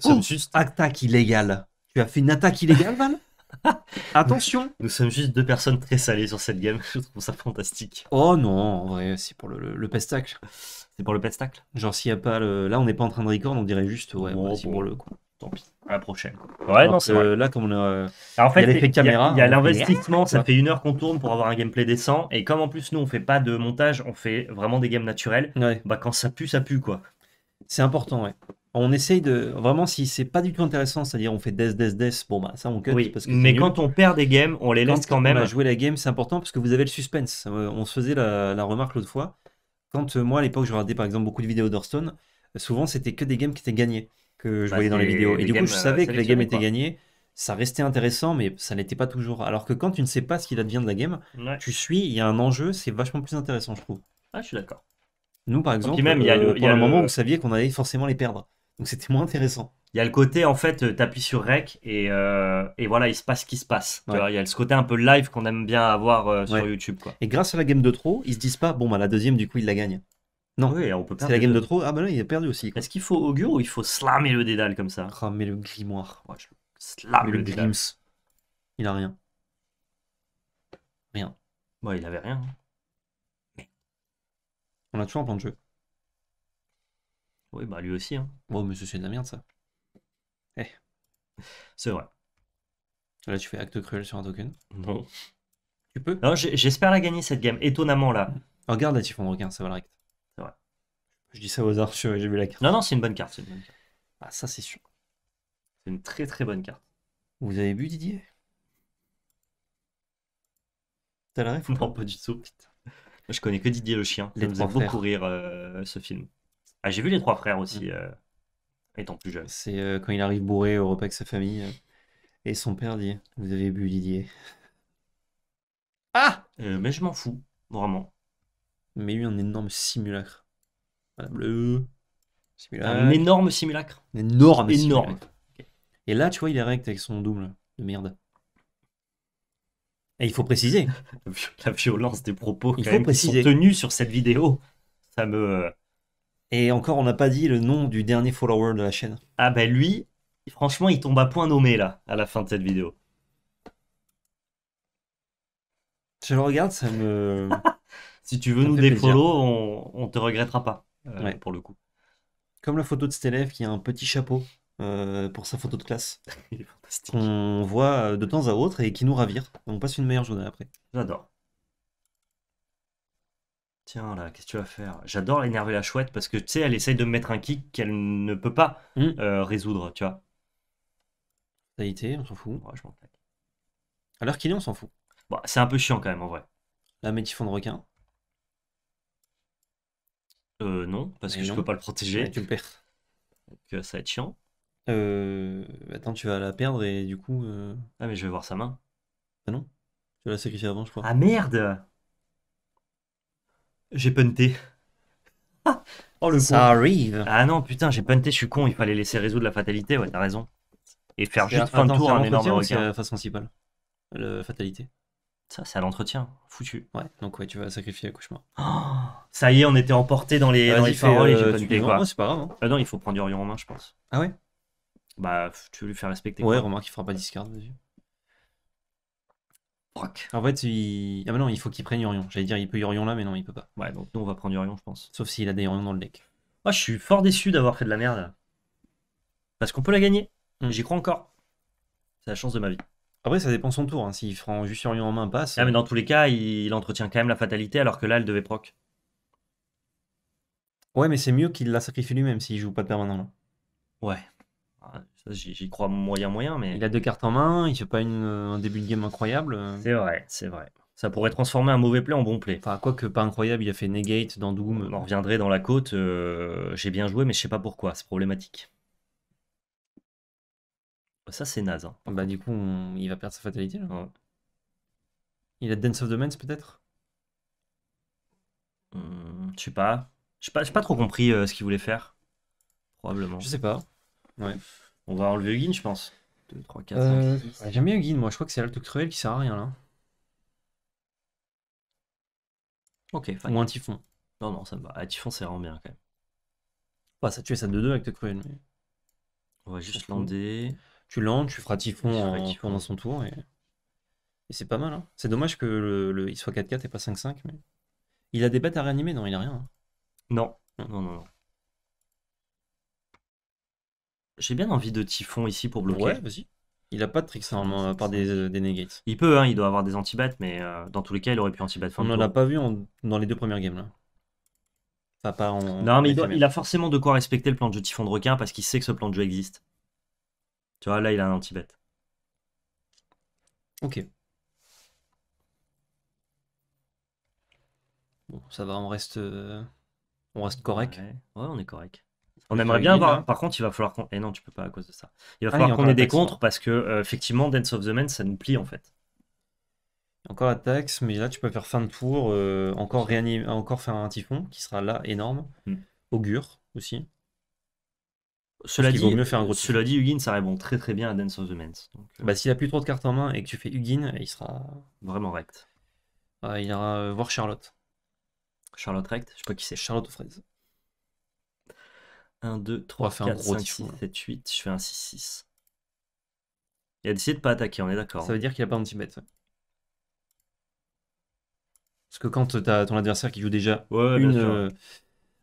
Ouh, juste... Attaque illégale. Tu as fait une attaque illégale, Val Attention Nous sommes juste deux personnes très salées sur cette game, je trouve ça fantastique. Oh non, en vrai, c'est pour le, le, pestacle. C'est pour le pestacle Genre, s'il n'y a pas le. Là, on n'est pas en train de record, on dirait juste, ouais, bon, c'est pour le coup. Tant pis. À la prochaine. Ouais, non, c'est euh, Là, comme on a. Ah, fait, il y a caméra. Il y a, l'investissement, ça fait une heure qu'on tourne pour avoir un gameplay décent. Et comme en plus, nous, on fait pas de montage, on fait vraiment des games naturelles Ouais. Bah, quand ça pue, ça pue, quoi. C'est important, ouais on essaye de vraiment si c'est pas du tout intéressant, c'est-à-dire on fait des death, death, bon bah ça on cut mais quand on perd des games, on les lance laisse quand même. On a la game, c'est important parce que vous avez le suspense. Euh, on se faisait la, remarque l'autre fois. Quand euh, moi à l'époque je regardais par exemple beaucoup de vidéos d'Hearthstone, euh, souvent c'était que des games qui étaient gagnés que je bah, voyais dans les vidéos. Et du coup je savais que les game étaient gagnée, ça restait intéressant mais ça n'était pas toujours. Alors que quand tu ne sais pas ce qu'il advient de la game, tu suis, il y a un enjeu, c'est vachement plus intéressant je trouve. Ah je suis d'accord. Nous par exemple, même, il y a, le, un moment où vous saviez qu'on allait forcément les perdre. Donc c'était moins intéressant. Il y a le côté, en fait, euh, t'appuies sur rec euh, et, voilà, il se passe ce qui se passe. il y a ce côté un peu live qu'on aime bien avoir euh, sur YouTube. Quoi. Et grâce à la game de trop, ils se disent pas, bon, bah la deuxième, du coup, il la gagne. Non, on peut c'est la game de trop. Ah ben bah, là, il a perdu aussi. Est-ce qu'il faut augure ou il faut slammer le dédale comme ça Ramer le grimoire. Ouais, Slammer le, le Il a rien. Rien. Bon, il avait rien. Hein. On a toujours un plan de jeu. Oui, bah lui aussi. Hein. Bon, mais c'est de la merde, ça. Eh. C'est vrai. Là, tu fais acte cruel sur un token. Non. Tu peux Non, j'espère la gagner cette game, étonnamment là. regarde là, Typhon Requin, ça va le C'est vrai. Je dis ça aux hasard, j'ai vu la carte. Non, non, c'est une bonne carte. C'est une bonne carte. Ah, ça, c'est sûr. C'est une très très bonne carte. Vous avez bu, Didier T'as l'air ref Non, pas du tout. Je connais que Didier le chien. il beaucoup rire euh, ce film. Ah, j'ai vu les trois frères aussi, mm. euh, étant plus jeune. C'est euh, quand il arrive bourré au repas avec sa famille. Euh, et son père dit Vous avez bu Didier. Ah mais je m'en fous, vraiment. Mais eu un énorme simulacre. bleu. Un énorme simulacre. Un énorme. simulacre. Et là, tu vois, il est rect avec son double de merde. Et il faut préciser. La violence des propos qui sont tenus sur cette vidéo, ça me, et encore, on n'a pas dit le nom du dernier follower de la chaîne. Ah ben lui, franchement, il tombe à point nommé là, à la fin de cette vidéo. Je le regarde, ça me. si tu veux nous nous défollow, on, on te regrettera pas, euh, pour le coup. Comme la photo de cet élève qui a un petit chapeau euh, pour sa photo de classe. Il est fantastique. On voit euh, de temps à autre et qui nous ravire. On passe une meilleure journée après. J'adore. Tiens là, qu'est-ce que tu vas faire J'adore l'énerver la chouette parce que tu sais, elle essaye de me mettre un kick qu'elle ne peut pas mm. euh, résoudre, tu vois. Ça a été, on s'en fout. Alors qu'il est, on s'en fout. Bon, c'est un peu chiant quand même en vrai. La fond de requin. Euh, non, parce que je je peux pas le protéger. tu le perds. Euh, ça va être chiant. Euh, attends, tu vas la perdre et du coup. Euh, ah, mais je vais voir sa main. Ah non Tu vas la sacrifier avant, je crois. Ah merde j'ai punté. oh le Ça arrive. Ah non, putain, j'ai punté, je suis con, il fallait laisser résoudre la fatalité, ouais, t'as raison. Et faire juste fin de tour un énorme requin. phase euh, principale, la fatalité. Ça, c'est à l'entretien, foutu. Ouais, donc ouais, tu vas sacrifier l'accouchement. Oh, ça y est, on était emporté dans les, dans les paroles et j'ai punté quoi. c'est pas grave. Hein. Ah non, il faut prendre du rion en main, je pense. Ah ouais Bah, tu veux lui faire respecter. Ouais, quoi. remarque, il fera pas discard, vas-y. En fait, il... Ah non, il faut qu'il prenne Yorion. J'allais dire, il peut Yorion là, mais non, il peut pas. Ouais, donc nous, on va prendre Yorion, je pense. Sauf s'il a des Yorion dans le deck. Moi, je suis fort déçu d'avoir fait de la merde. Parce qu'on peut la gagner. Hmm. J'y crois encore. C'est la chance de ma vie. Après, ça dépend son tour. Hein. S'il prend juste Yorion en main, passe. Ah, mais dans tous les cas, il... entretient quand même la fatalité, alors que là, elle devait proc. Ouais, mais c'est mieux qu'il la sacrifie lui-même s'il joue pas de permanent là. Ouais. J'y crois moyen, moyen, mais. Il a deux cartes en main, il fait pas un début de game incroyable. C'est vrai, c'est vrai. Ça pourrait transformer un mauvais play en bon play. Enfin, quoi que pas incroyable, il a fait negate dans Doom. On reviendrait dans la côte. Euh, j'ai bien joué, mais je sais pas pourquoi. C'est problématique. Bah, ça, c'est naze. Hein, bah, du coup, il va perdre sa fatalité. Là. Il a Dance of the Mans, peut-être hmm, Je sais pas. Je n'ai pas, pas trop compris euh, ce qu'il voulait faire. Probablement. Je sais pas. Ouais. On va enlever Huguin, je pense. 2, 3, 4, 5, 6. J'aime bien Huguin, moi. Je crois que c'est l'acte cruel qui sert à rien, là. Ok, fine. Ou un typhon. Non, non, ça me va. Un ah, typhon, c'est vraiment bien, quand même. Bah, ça tuait ça 2-2 avec le cruel. Mais... On va juste lander. Tu landes, tu feras typhon, dans typhon, son tour. Et, et c'est pas mal. Hein. C'est dommage que le... il soit 4-4 et pas 5-5. Mais... Il a des bêtes à réanimer Non, il a rien. Hein. non, non, non. non. J'ai bien envie de Typhon ici pour bloquer. Ouais, vas Il a pas de tricks normalement à part des, euh, negates. Il peut, hein, il doit avoir des anti mais euh, dans tous les cas, il aurait pu anti-bat On ne l'a pas vu dans les deux premières games là. Non, il, a forcément de quoi respecter le plan de jeu Typhon de requin parce qu'il sait que ce plan de jeu existe. Tu vois, là, il a un anti -bet. Ok. Bon, ça va, on reste, euh, on reste correct. ouais on est correct. On aimerait bien avoir. Hein. Par contre, il va falloir qu'on. Eh non, tu peux pas à cause de ça. Il va ah falloir qu'on ait des contres hein. parce que, euh, effectivement, Dance of the Men, ça nous plie en fait. Encore la taxe, mais là, tu peux faire fin de tour, euh, encore, encore faire un typhon qui sera là énorme. Hmm. Augure aussi. Cela dit, vaut mieux un gros dit, Hugin, ça répond très très bien à Dance of the Men. Euh. Bah, s'il a plus trop de cartes en main et que tu fais Hugin, il sera. Vraiment rect. Ah, il ira voir Charlotte. Charlotte rect Je crois pas qui c'est. Charlotte aux 1, 2, 3, 4, 5, 6, 7, 8. Je fais un 6, 6. Il a décidé de pas attaquer, on est d'accord. Ça hein. veut dire qu'il a pas anti-bet. Parce que quand tu as ton adversaire qui joue déjà euh,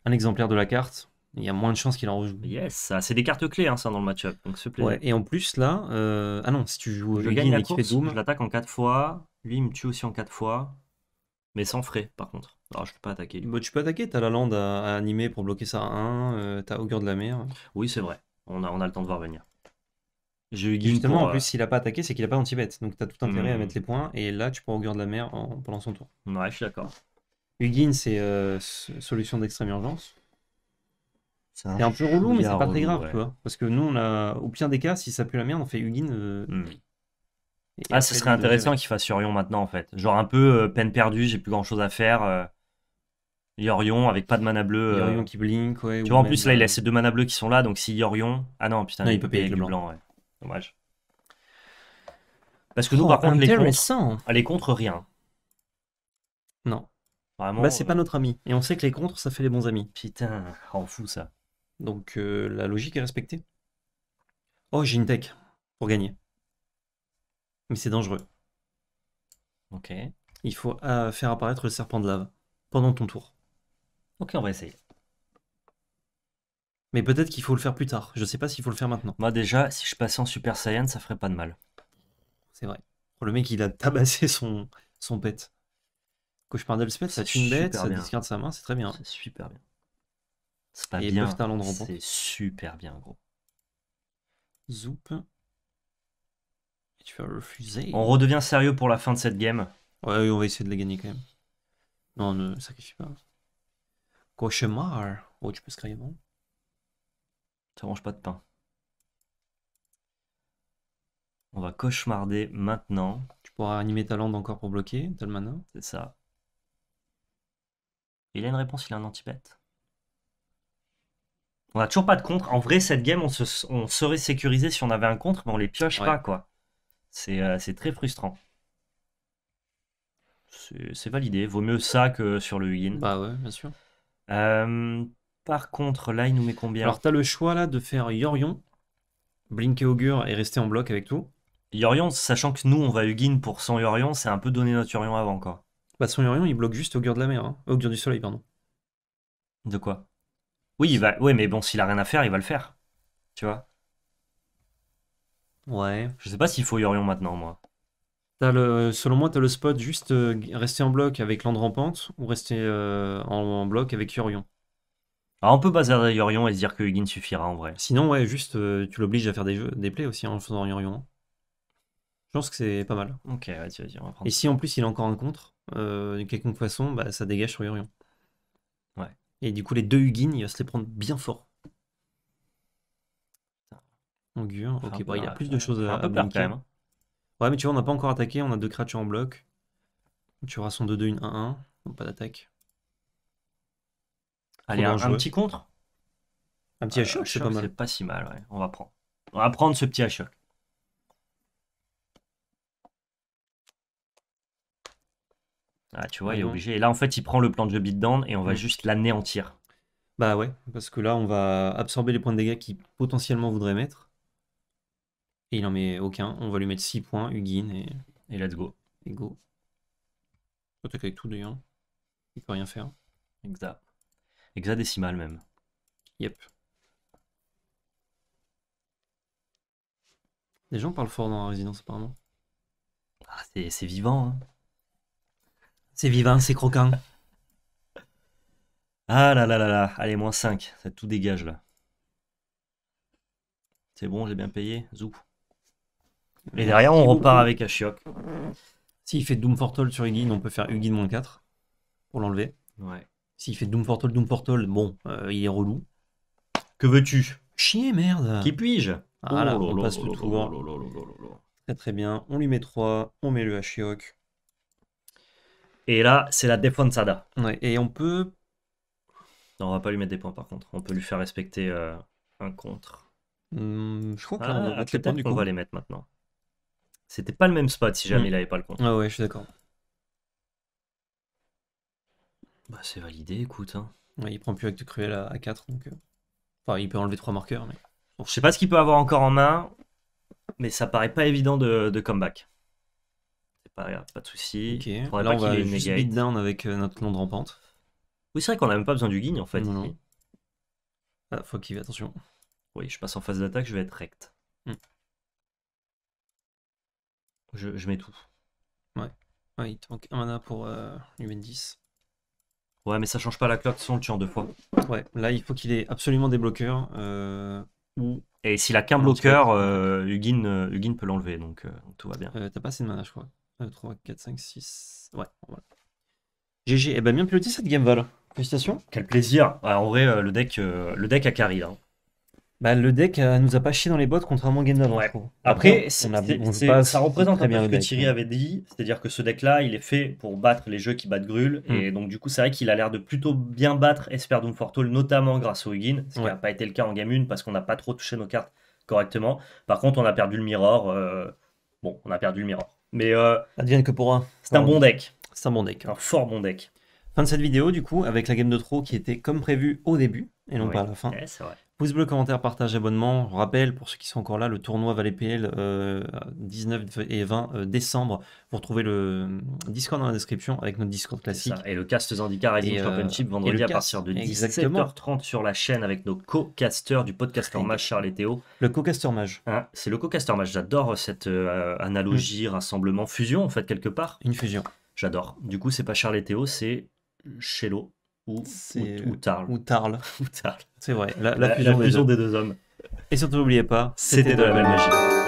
un exemplaire de la carte, il y a moins de chances qu'il en rejoue. Yes, c'est des cartes clés hein, dans le match-up, donc et en plus là, euh, ah non, si tu joues je gagne la course, Je l'attaque en 4 fois, lui il me tue aussi en 4 fois, mais sans frais par contre. Alors, je peux pas attaquer. Bah, tu peux attaquer, t'as la lande à, animer pour bloquer ça à 1, euh, t'as Augure de la mer. Oui, c'est vrai. On a, on a le temps de voir venir. J'ai Justement, en euh, plus, s'il a pas attaqué, c'est qu'il a pas anti-bête. Donc, t'as tout intérêt à hmm. mettre les points. Et là, tu prends Augure de la mer pendant son tour. Ouais, je suis d'accord. Huguin, c'est euh, solution d'extrême urgence. C'est un peu relou, mais c'est pas très grave, Parce que nous, on a, au pire des cas, si ça pue la merde, on fait Huguin. Hmm. Ah, ce serait intéressant qu'il fasse Surion maintenant, en fait. Genre un peu peine perdue, j'ai plus grand chose à faire. Yorion avec pas de mana bleu. Euh, Yorion qui blink, Tu vois, en plus, là, il euh, a ces deux mana bleus qui sont là, donc si Yorion. Ah non, putain, il, peut payer le blanc. ouais. Dommage. Parce que nous, oh, par contre, les contre, ah, les contre, rien. Non. Vraiment. Bah, c'est pas euh, notre ami. Et on sait que les contres, ça fait les bons amis. Putain, on oh, fout ça. Donc, la logique est respectée. Oh, j'ai une tech pour gagner. Mais c'est dangereux. Ok. Il faut faire apparaître le serpent de lave pendant ton tour. Ok, on va essayer. Mais peut-être qu'il faut le faire plus tard. Je sais pas s'il faut le faire maintenant. Moi déjà, si je passais en Super Saiyan, ça ferait pas de mal. C'est vrai. Oh, le mec, il a tabassé son, son pet. quand je ça tue une bête, ça discarde sa main, c'est très bien. C'est super bien. C'est pas de bien. C'est super bien, gros. Zoup. tu vas refuser. On redevient sérieux pour la fin de cette game. Ouais, on va essayer de la gagner quand même. Non, ne sacrifie pas. Cauchemar. Oh, tu peux se bon. Ça mange pas de pain. On va cauchemarder maintenant. Tu pourras animer ta lande encore pour bloquer, Talmana. C'est ça. Il a une réponse, il a un anti On n'a toujours pas de contre. En vrai, cette game, on, serait sécurisé si on avait un contre, mais on les pioche pas, quoi. C'est euh, très frustrant. C'est validé. Vaut mieux ça que sur le win. Bah ouais, bien sûr. Euh, par contre, là, il nous met combien Alors, t'as le choix là de faire Yorion, blinker Augur et rester en bloc avec tout. Yorion, sachant que nous, on va Hugin pour son Yorion, c'est un peu donner notre Yorion avant, quoi. Bah, son Yorion, il bloque juste Augur de la mer, hein. du soleil, pardon. De quoi Oui, il va... ouais, mais bon, s'il a rien à faire, il va le faire. Tu vois Ouais. Je sais pas s'il faut Yorion maintenant, moi selon moi, tu as le spot juste euh, rester en bloc avec Land Rampante ou rester euh, en, bloc avec Yorion. Alors ah, on peut baser Yorion et se dire que Huguin suffira en vrai. Sinon, ouais, juste euh, tu l'obliges à faire des, des plays aussi hein, en faisant Yorion. Je pense que c'est pas mal. Ok, vas-y, vas-y, on Et si en plus il a encore un contre, de quelque façon, bah, ça dégage sur Yorion. Ouais. Et du coup, les deux Huguin, il va se les prendre bien fort. Augure, ok, bon, bah, il a plus de choses à, bloquer. quand même. Hein. Ouais, mais tu vois, on n'a pas encore attaqué, on a deux créatures en bloc. Tu auras son 2-2, une 1-1. Donc pas d'attaque. Allez, un, petit contre Un petit h c'est pas mal. C'est pas si mal, ouais. On va prendre. On va prendre ce petit h Ah, tu vois, il est mmh. obligé. Et là, en fait, il prend le plan de jeu beatdown et on va mmh. juste l'anéantir. Bah ouais, parce que là, on va absorber les points de dégâts qu'il potentiellement voudrait mettre il n'en met aucun. On va lui mettre 6 points, Hugin, et, let's go. Et go. avec tout d'ailleurs. Il peut rien faire. Exa. décimal même. Yep. Les gens parlent fort dans la résidence apparemment. Ah, c'est vivant. Hein. C'est vivant, c'est croquant. ah là là là là. Allez, moins 5. Ça tout dégage là. C'est bon, j'ai bien payé. Zou. Et derrière, on repart avec Ashiok. S'il fait Doom sur Ugin, on peut faire Ugin moins 4 pour l'enlever. Ouais. S'il fait Doom Portal, Doom Portal, bon, euh, il est relou. Que veux-tu Chier, merde Qui puis-je Ah on passe le tour. Très très bien. On lui met 3, on met le Ashiok. Et là, c'est la Defensada. Ouais, et on peut. Non, on va pas lui mettre des points par contre. On peut lui faire respecter euh, un contre. Hmm, je crois qu'on ah, on va les mettre maintenant. C'était pas le même spot si jamais mm. il avait pas le coin Ah ouais, je suis d'accord. Bah, c'est validé, écoute. Hein. il prend plus avec Cruel à, 4, donc. Euh, enfin, il peut enlever 3 marqueurs, mais. Bon, je sais pas ce qu'il peut avoir encore en main, mais ça paraît pas évident de, comeback. pas pas de souci. on va juste beat down avec euh, notre de rampante. Oui, c'est vrai qu'on a même pas besoin du guigne en fait. Ah, faut qu'il attention. Oui, je passe en phase d'attaque, je vais être rect. Mm. Je, mets tout. Ouais. ouais. il te manque un mana pour euh, 10. Ouais, mais ça change pas la cloque, sans le en deux fois. Ouais, là, il faut qu'il ait absolument des bloqueurs. Euh, Et s'il a qu'un bloqueur, euh, Huguin, euh, peut l'enlever, euh, donc tout va bien. T'as pas assez de mana, je crois. 3, 4, 5, 6. Ouais, GG, eh ben bien piloté cette game, Val. Félicitations. Quel plaisir. en vrai, le deck, le deck a carry. Hein. Bah, le deck euh, nous a pas chié dans les bottes, contrairement à game d'avant. Après, ça représente un peu ce que Thierry hein. avait dit, c'est-à-dire que ce deck-là, il est fait pour battre les jeux qui battent Grul, et hmm. donc du coup, c'est vrai qu'il a l'air de plutôt bien battre Esper Doom notamment grâce au Ugin, ce qui n'a pas été le cas en game 1 parce qu'on n'a pas trop touché nos cartes correctement. Par contre, on a perdu le Mirror. Euh, bon, on a perdu le Mirror. Mais. Euh... Advienne que pour un. C'est un bon deck. C'est un bon deck. Hein. Un fort bon deck. Fin de cette vidéo, du coup, avec la game de trop qui était comme prévu au début et non pas à la fin. c'est vrai. Pouce bleu, commentaire, partage, abonnement. Rappel pour ceux qui sont encore là, le tournoi Valet PL 19 et 20 euh, décembre. Vous retrouvez le euh, Discord dans la description avec notre Discord classique. Et le cast Zandika Rising euh, Championship vendredi à partir de 17h30 sur la chaîne avec nos co casters du podcaster match Charles et Théo. Le co-caster Mage. Hein, c'est le co-caster Mage. J'adore cette analogie, hmm. rassemblement, fusion en fait quelque part. Une fusion. J'adore. Du coup, c'est pas Charles et Théo, c'est Chello ou, c'est... ou, ou Ou C'est vrai, la, fusion, des, deux. des deux hommes. Et surtout, n'oubliez pas, c'était de la belle magie.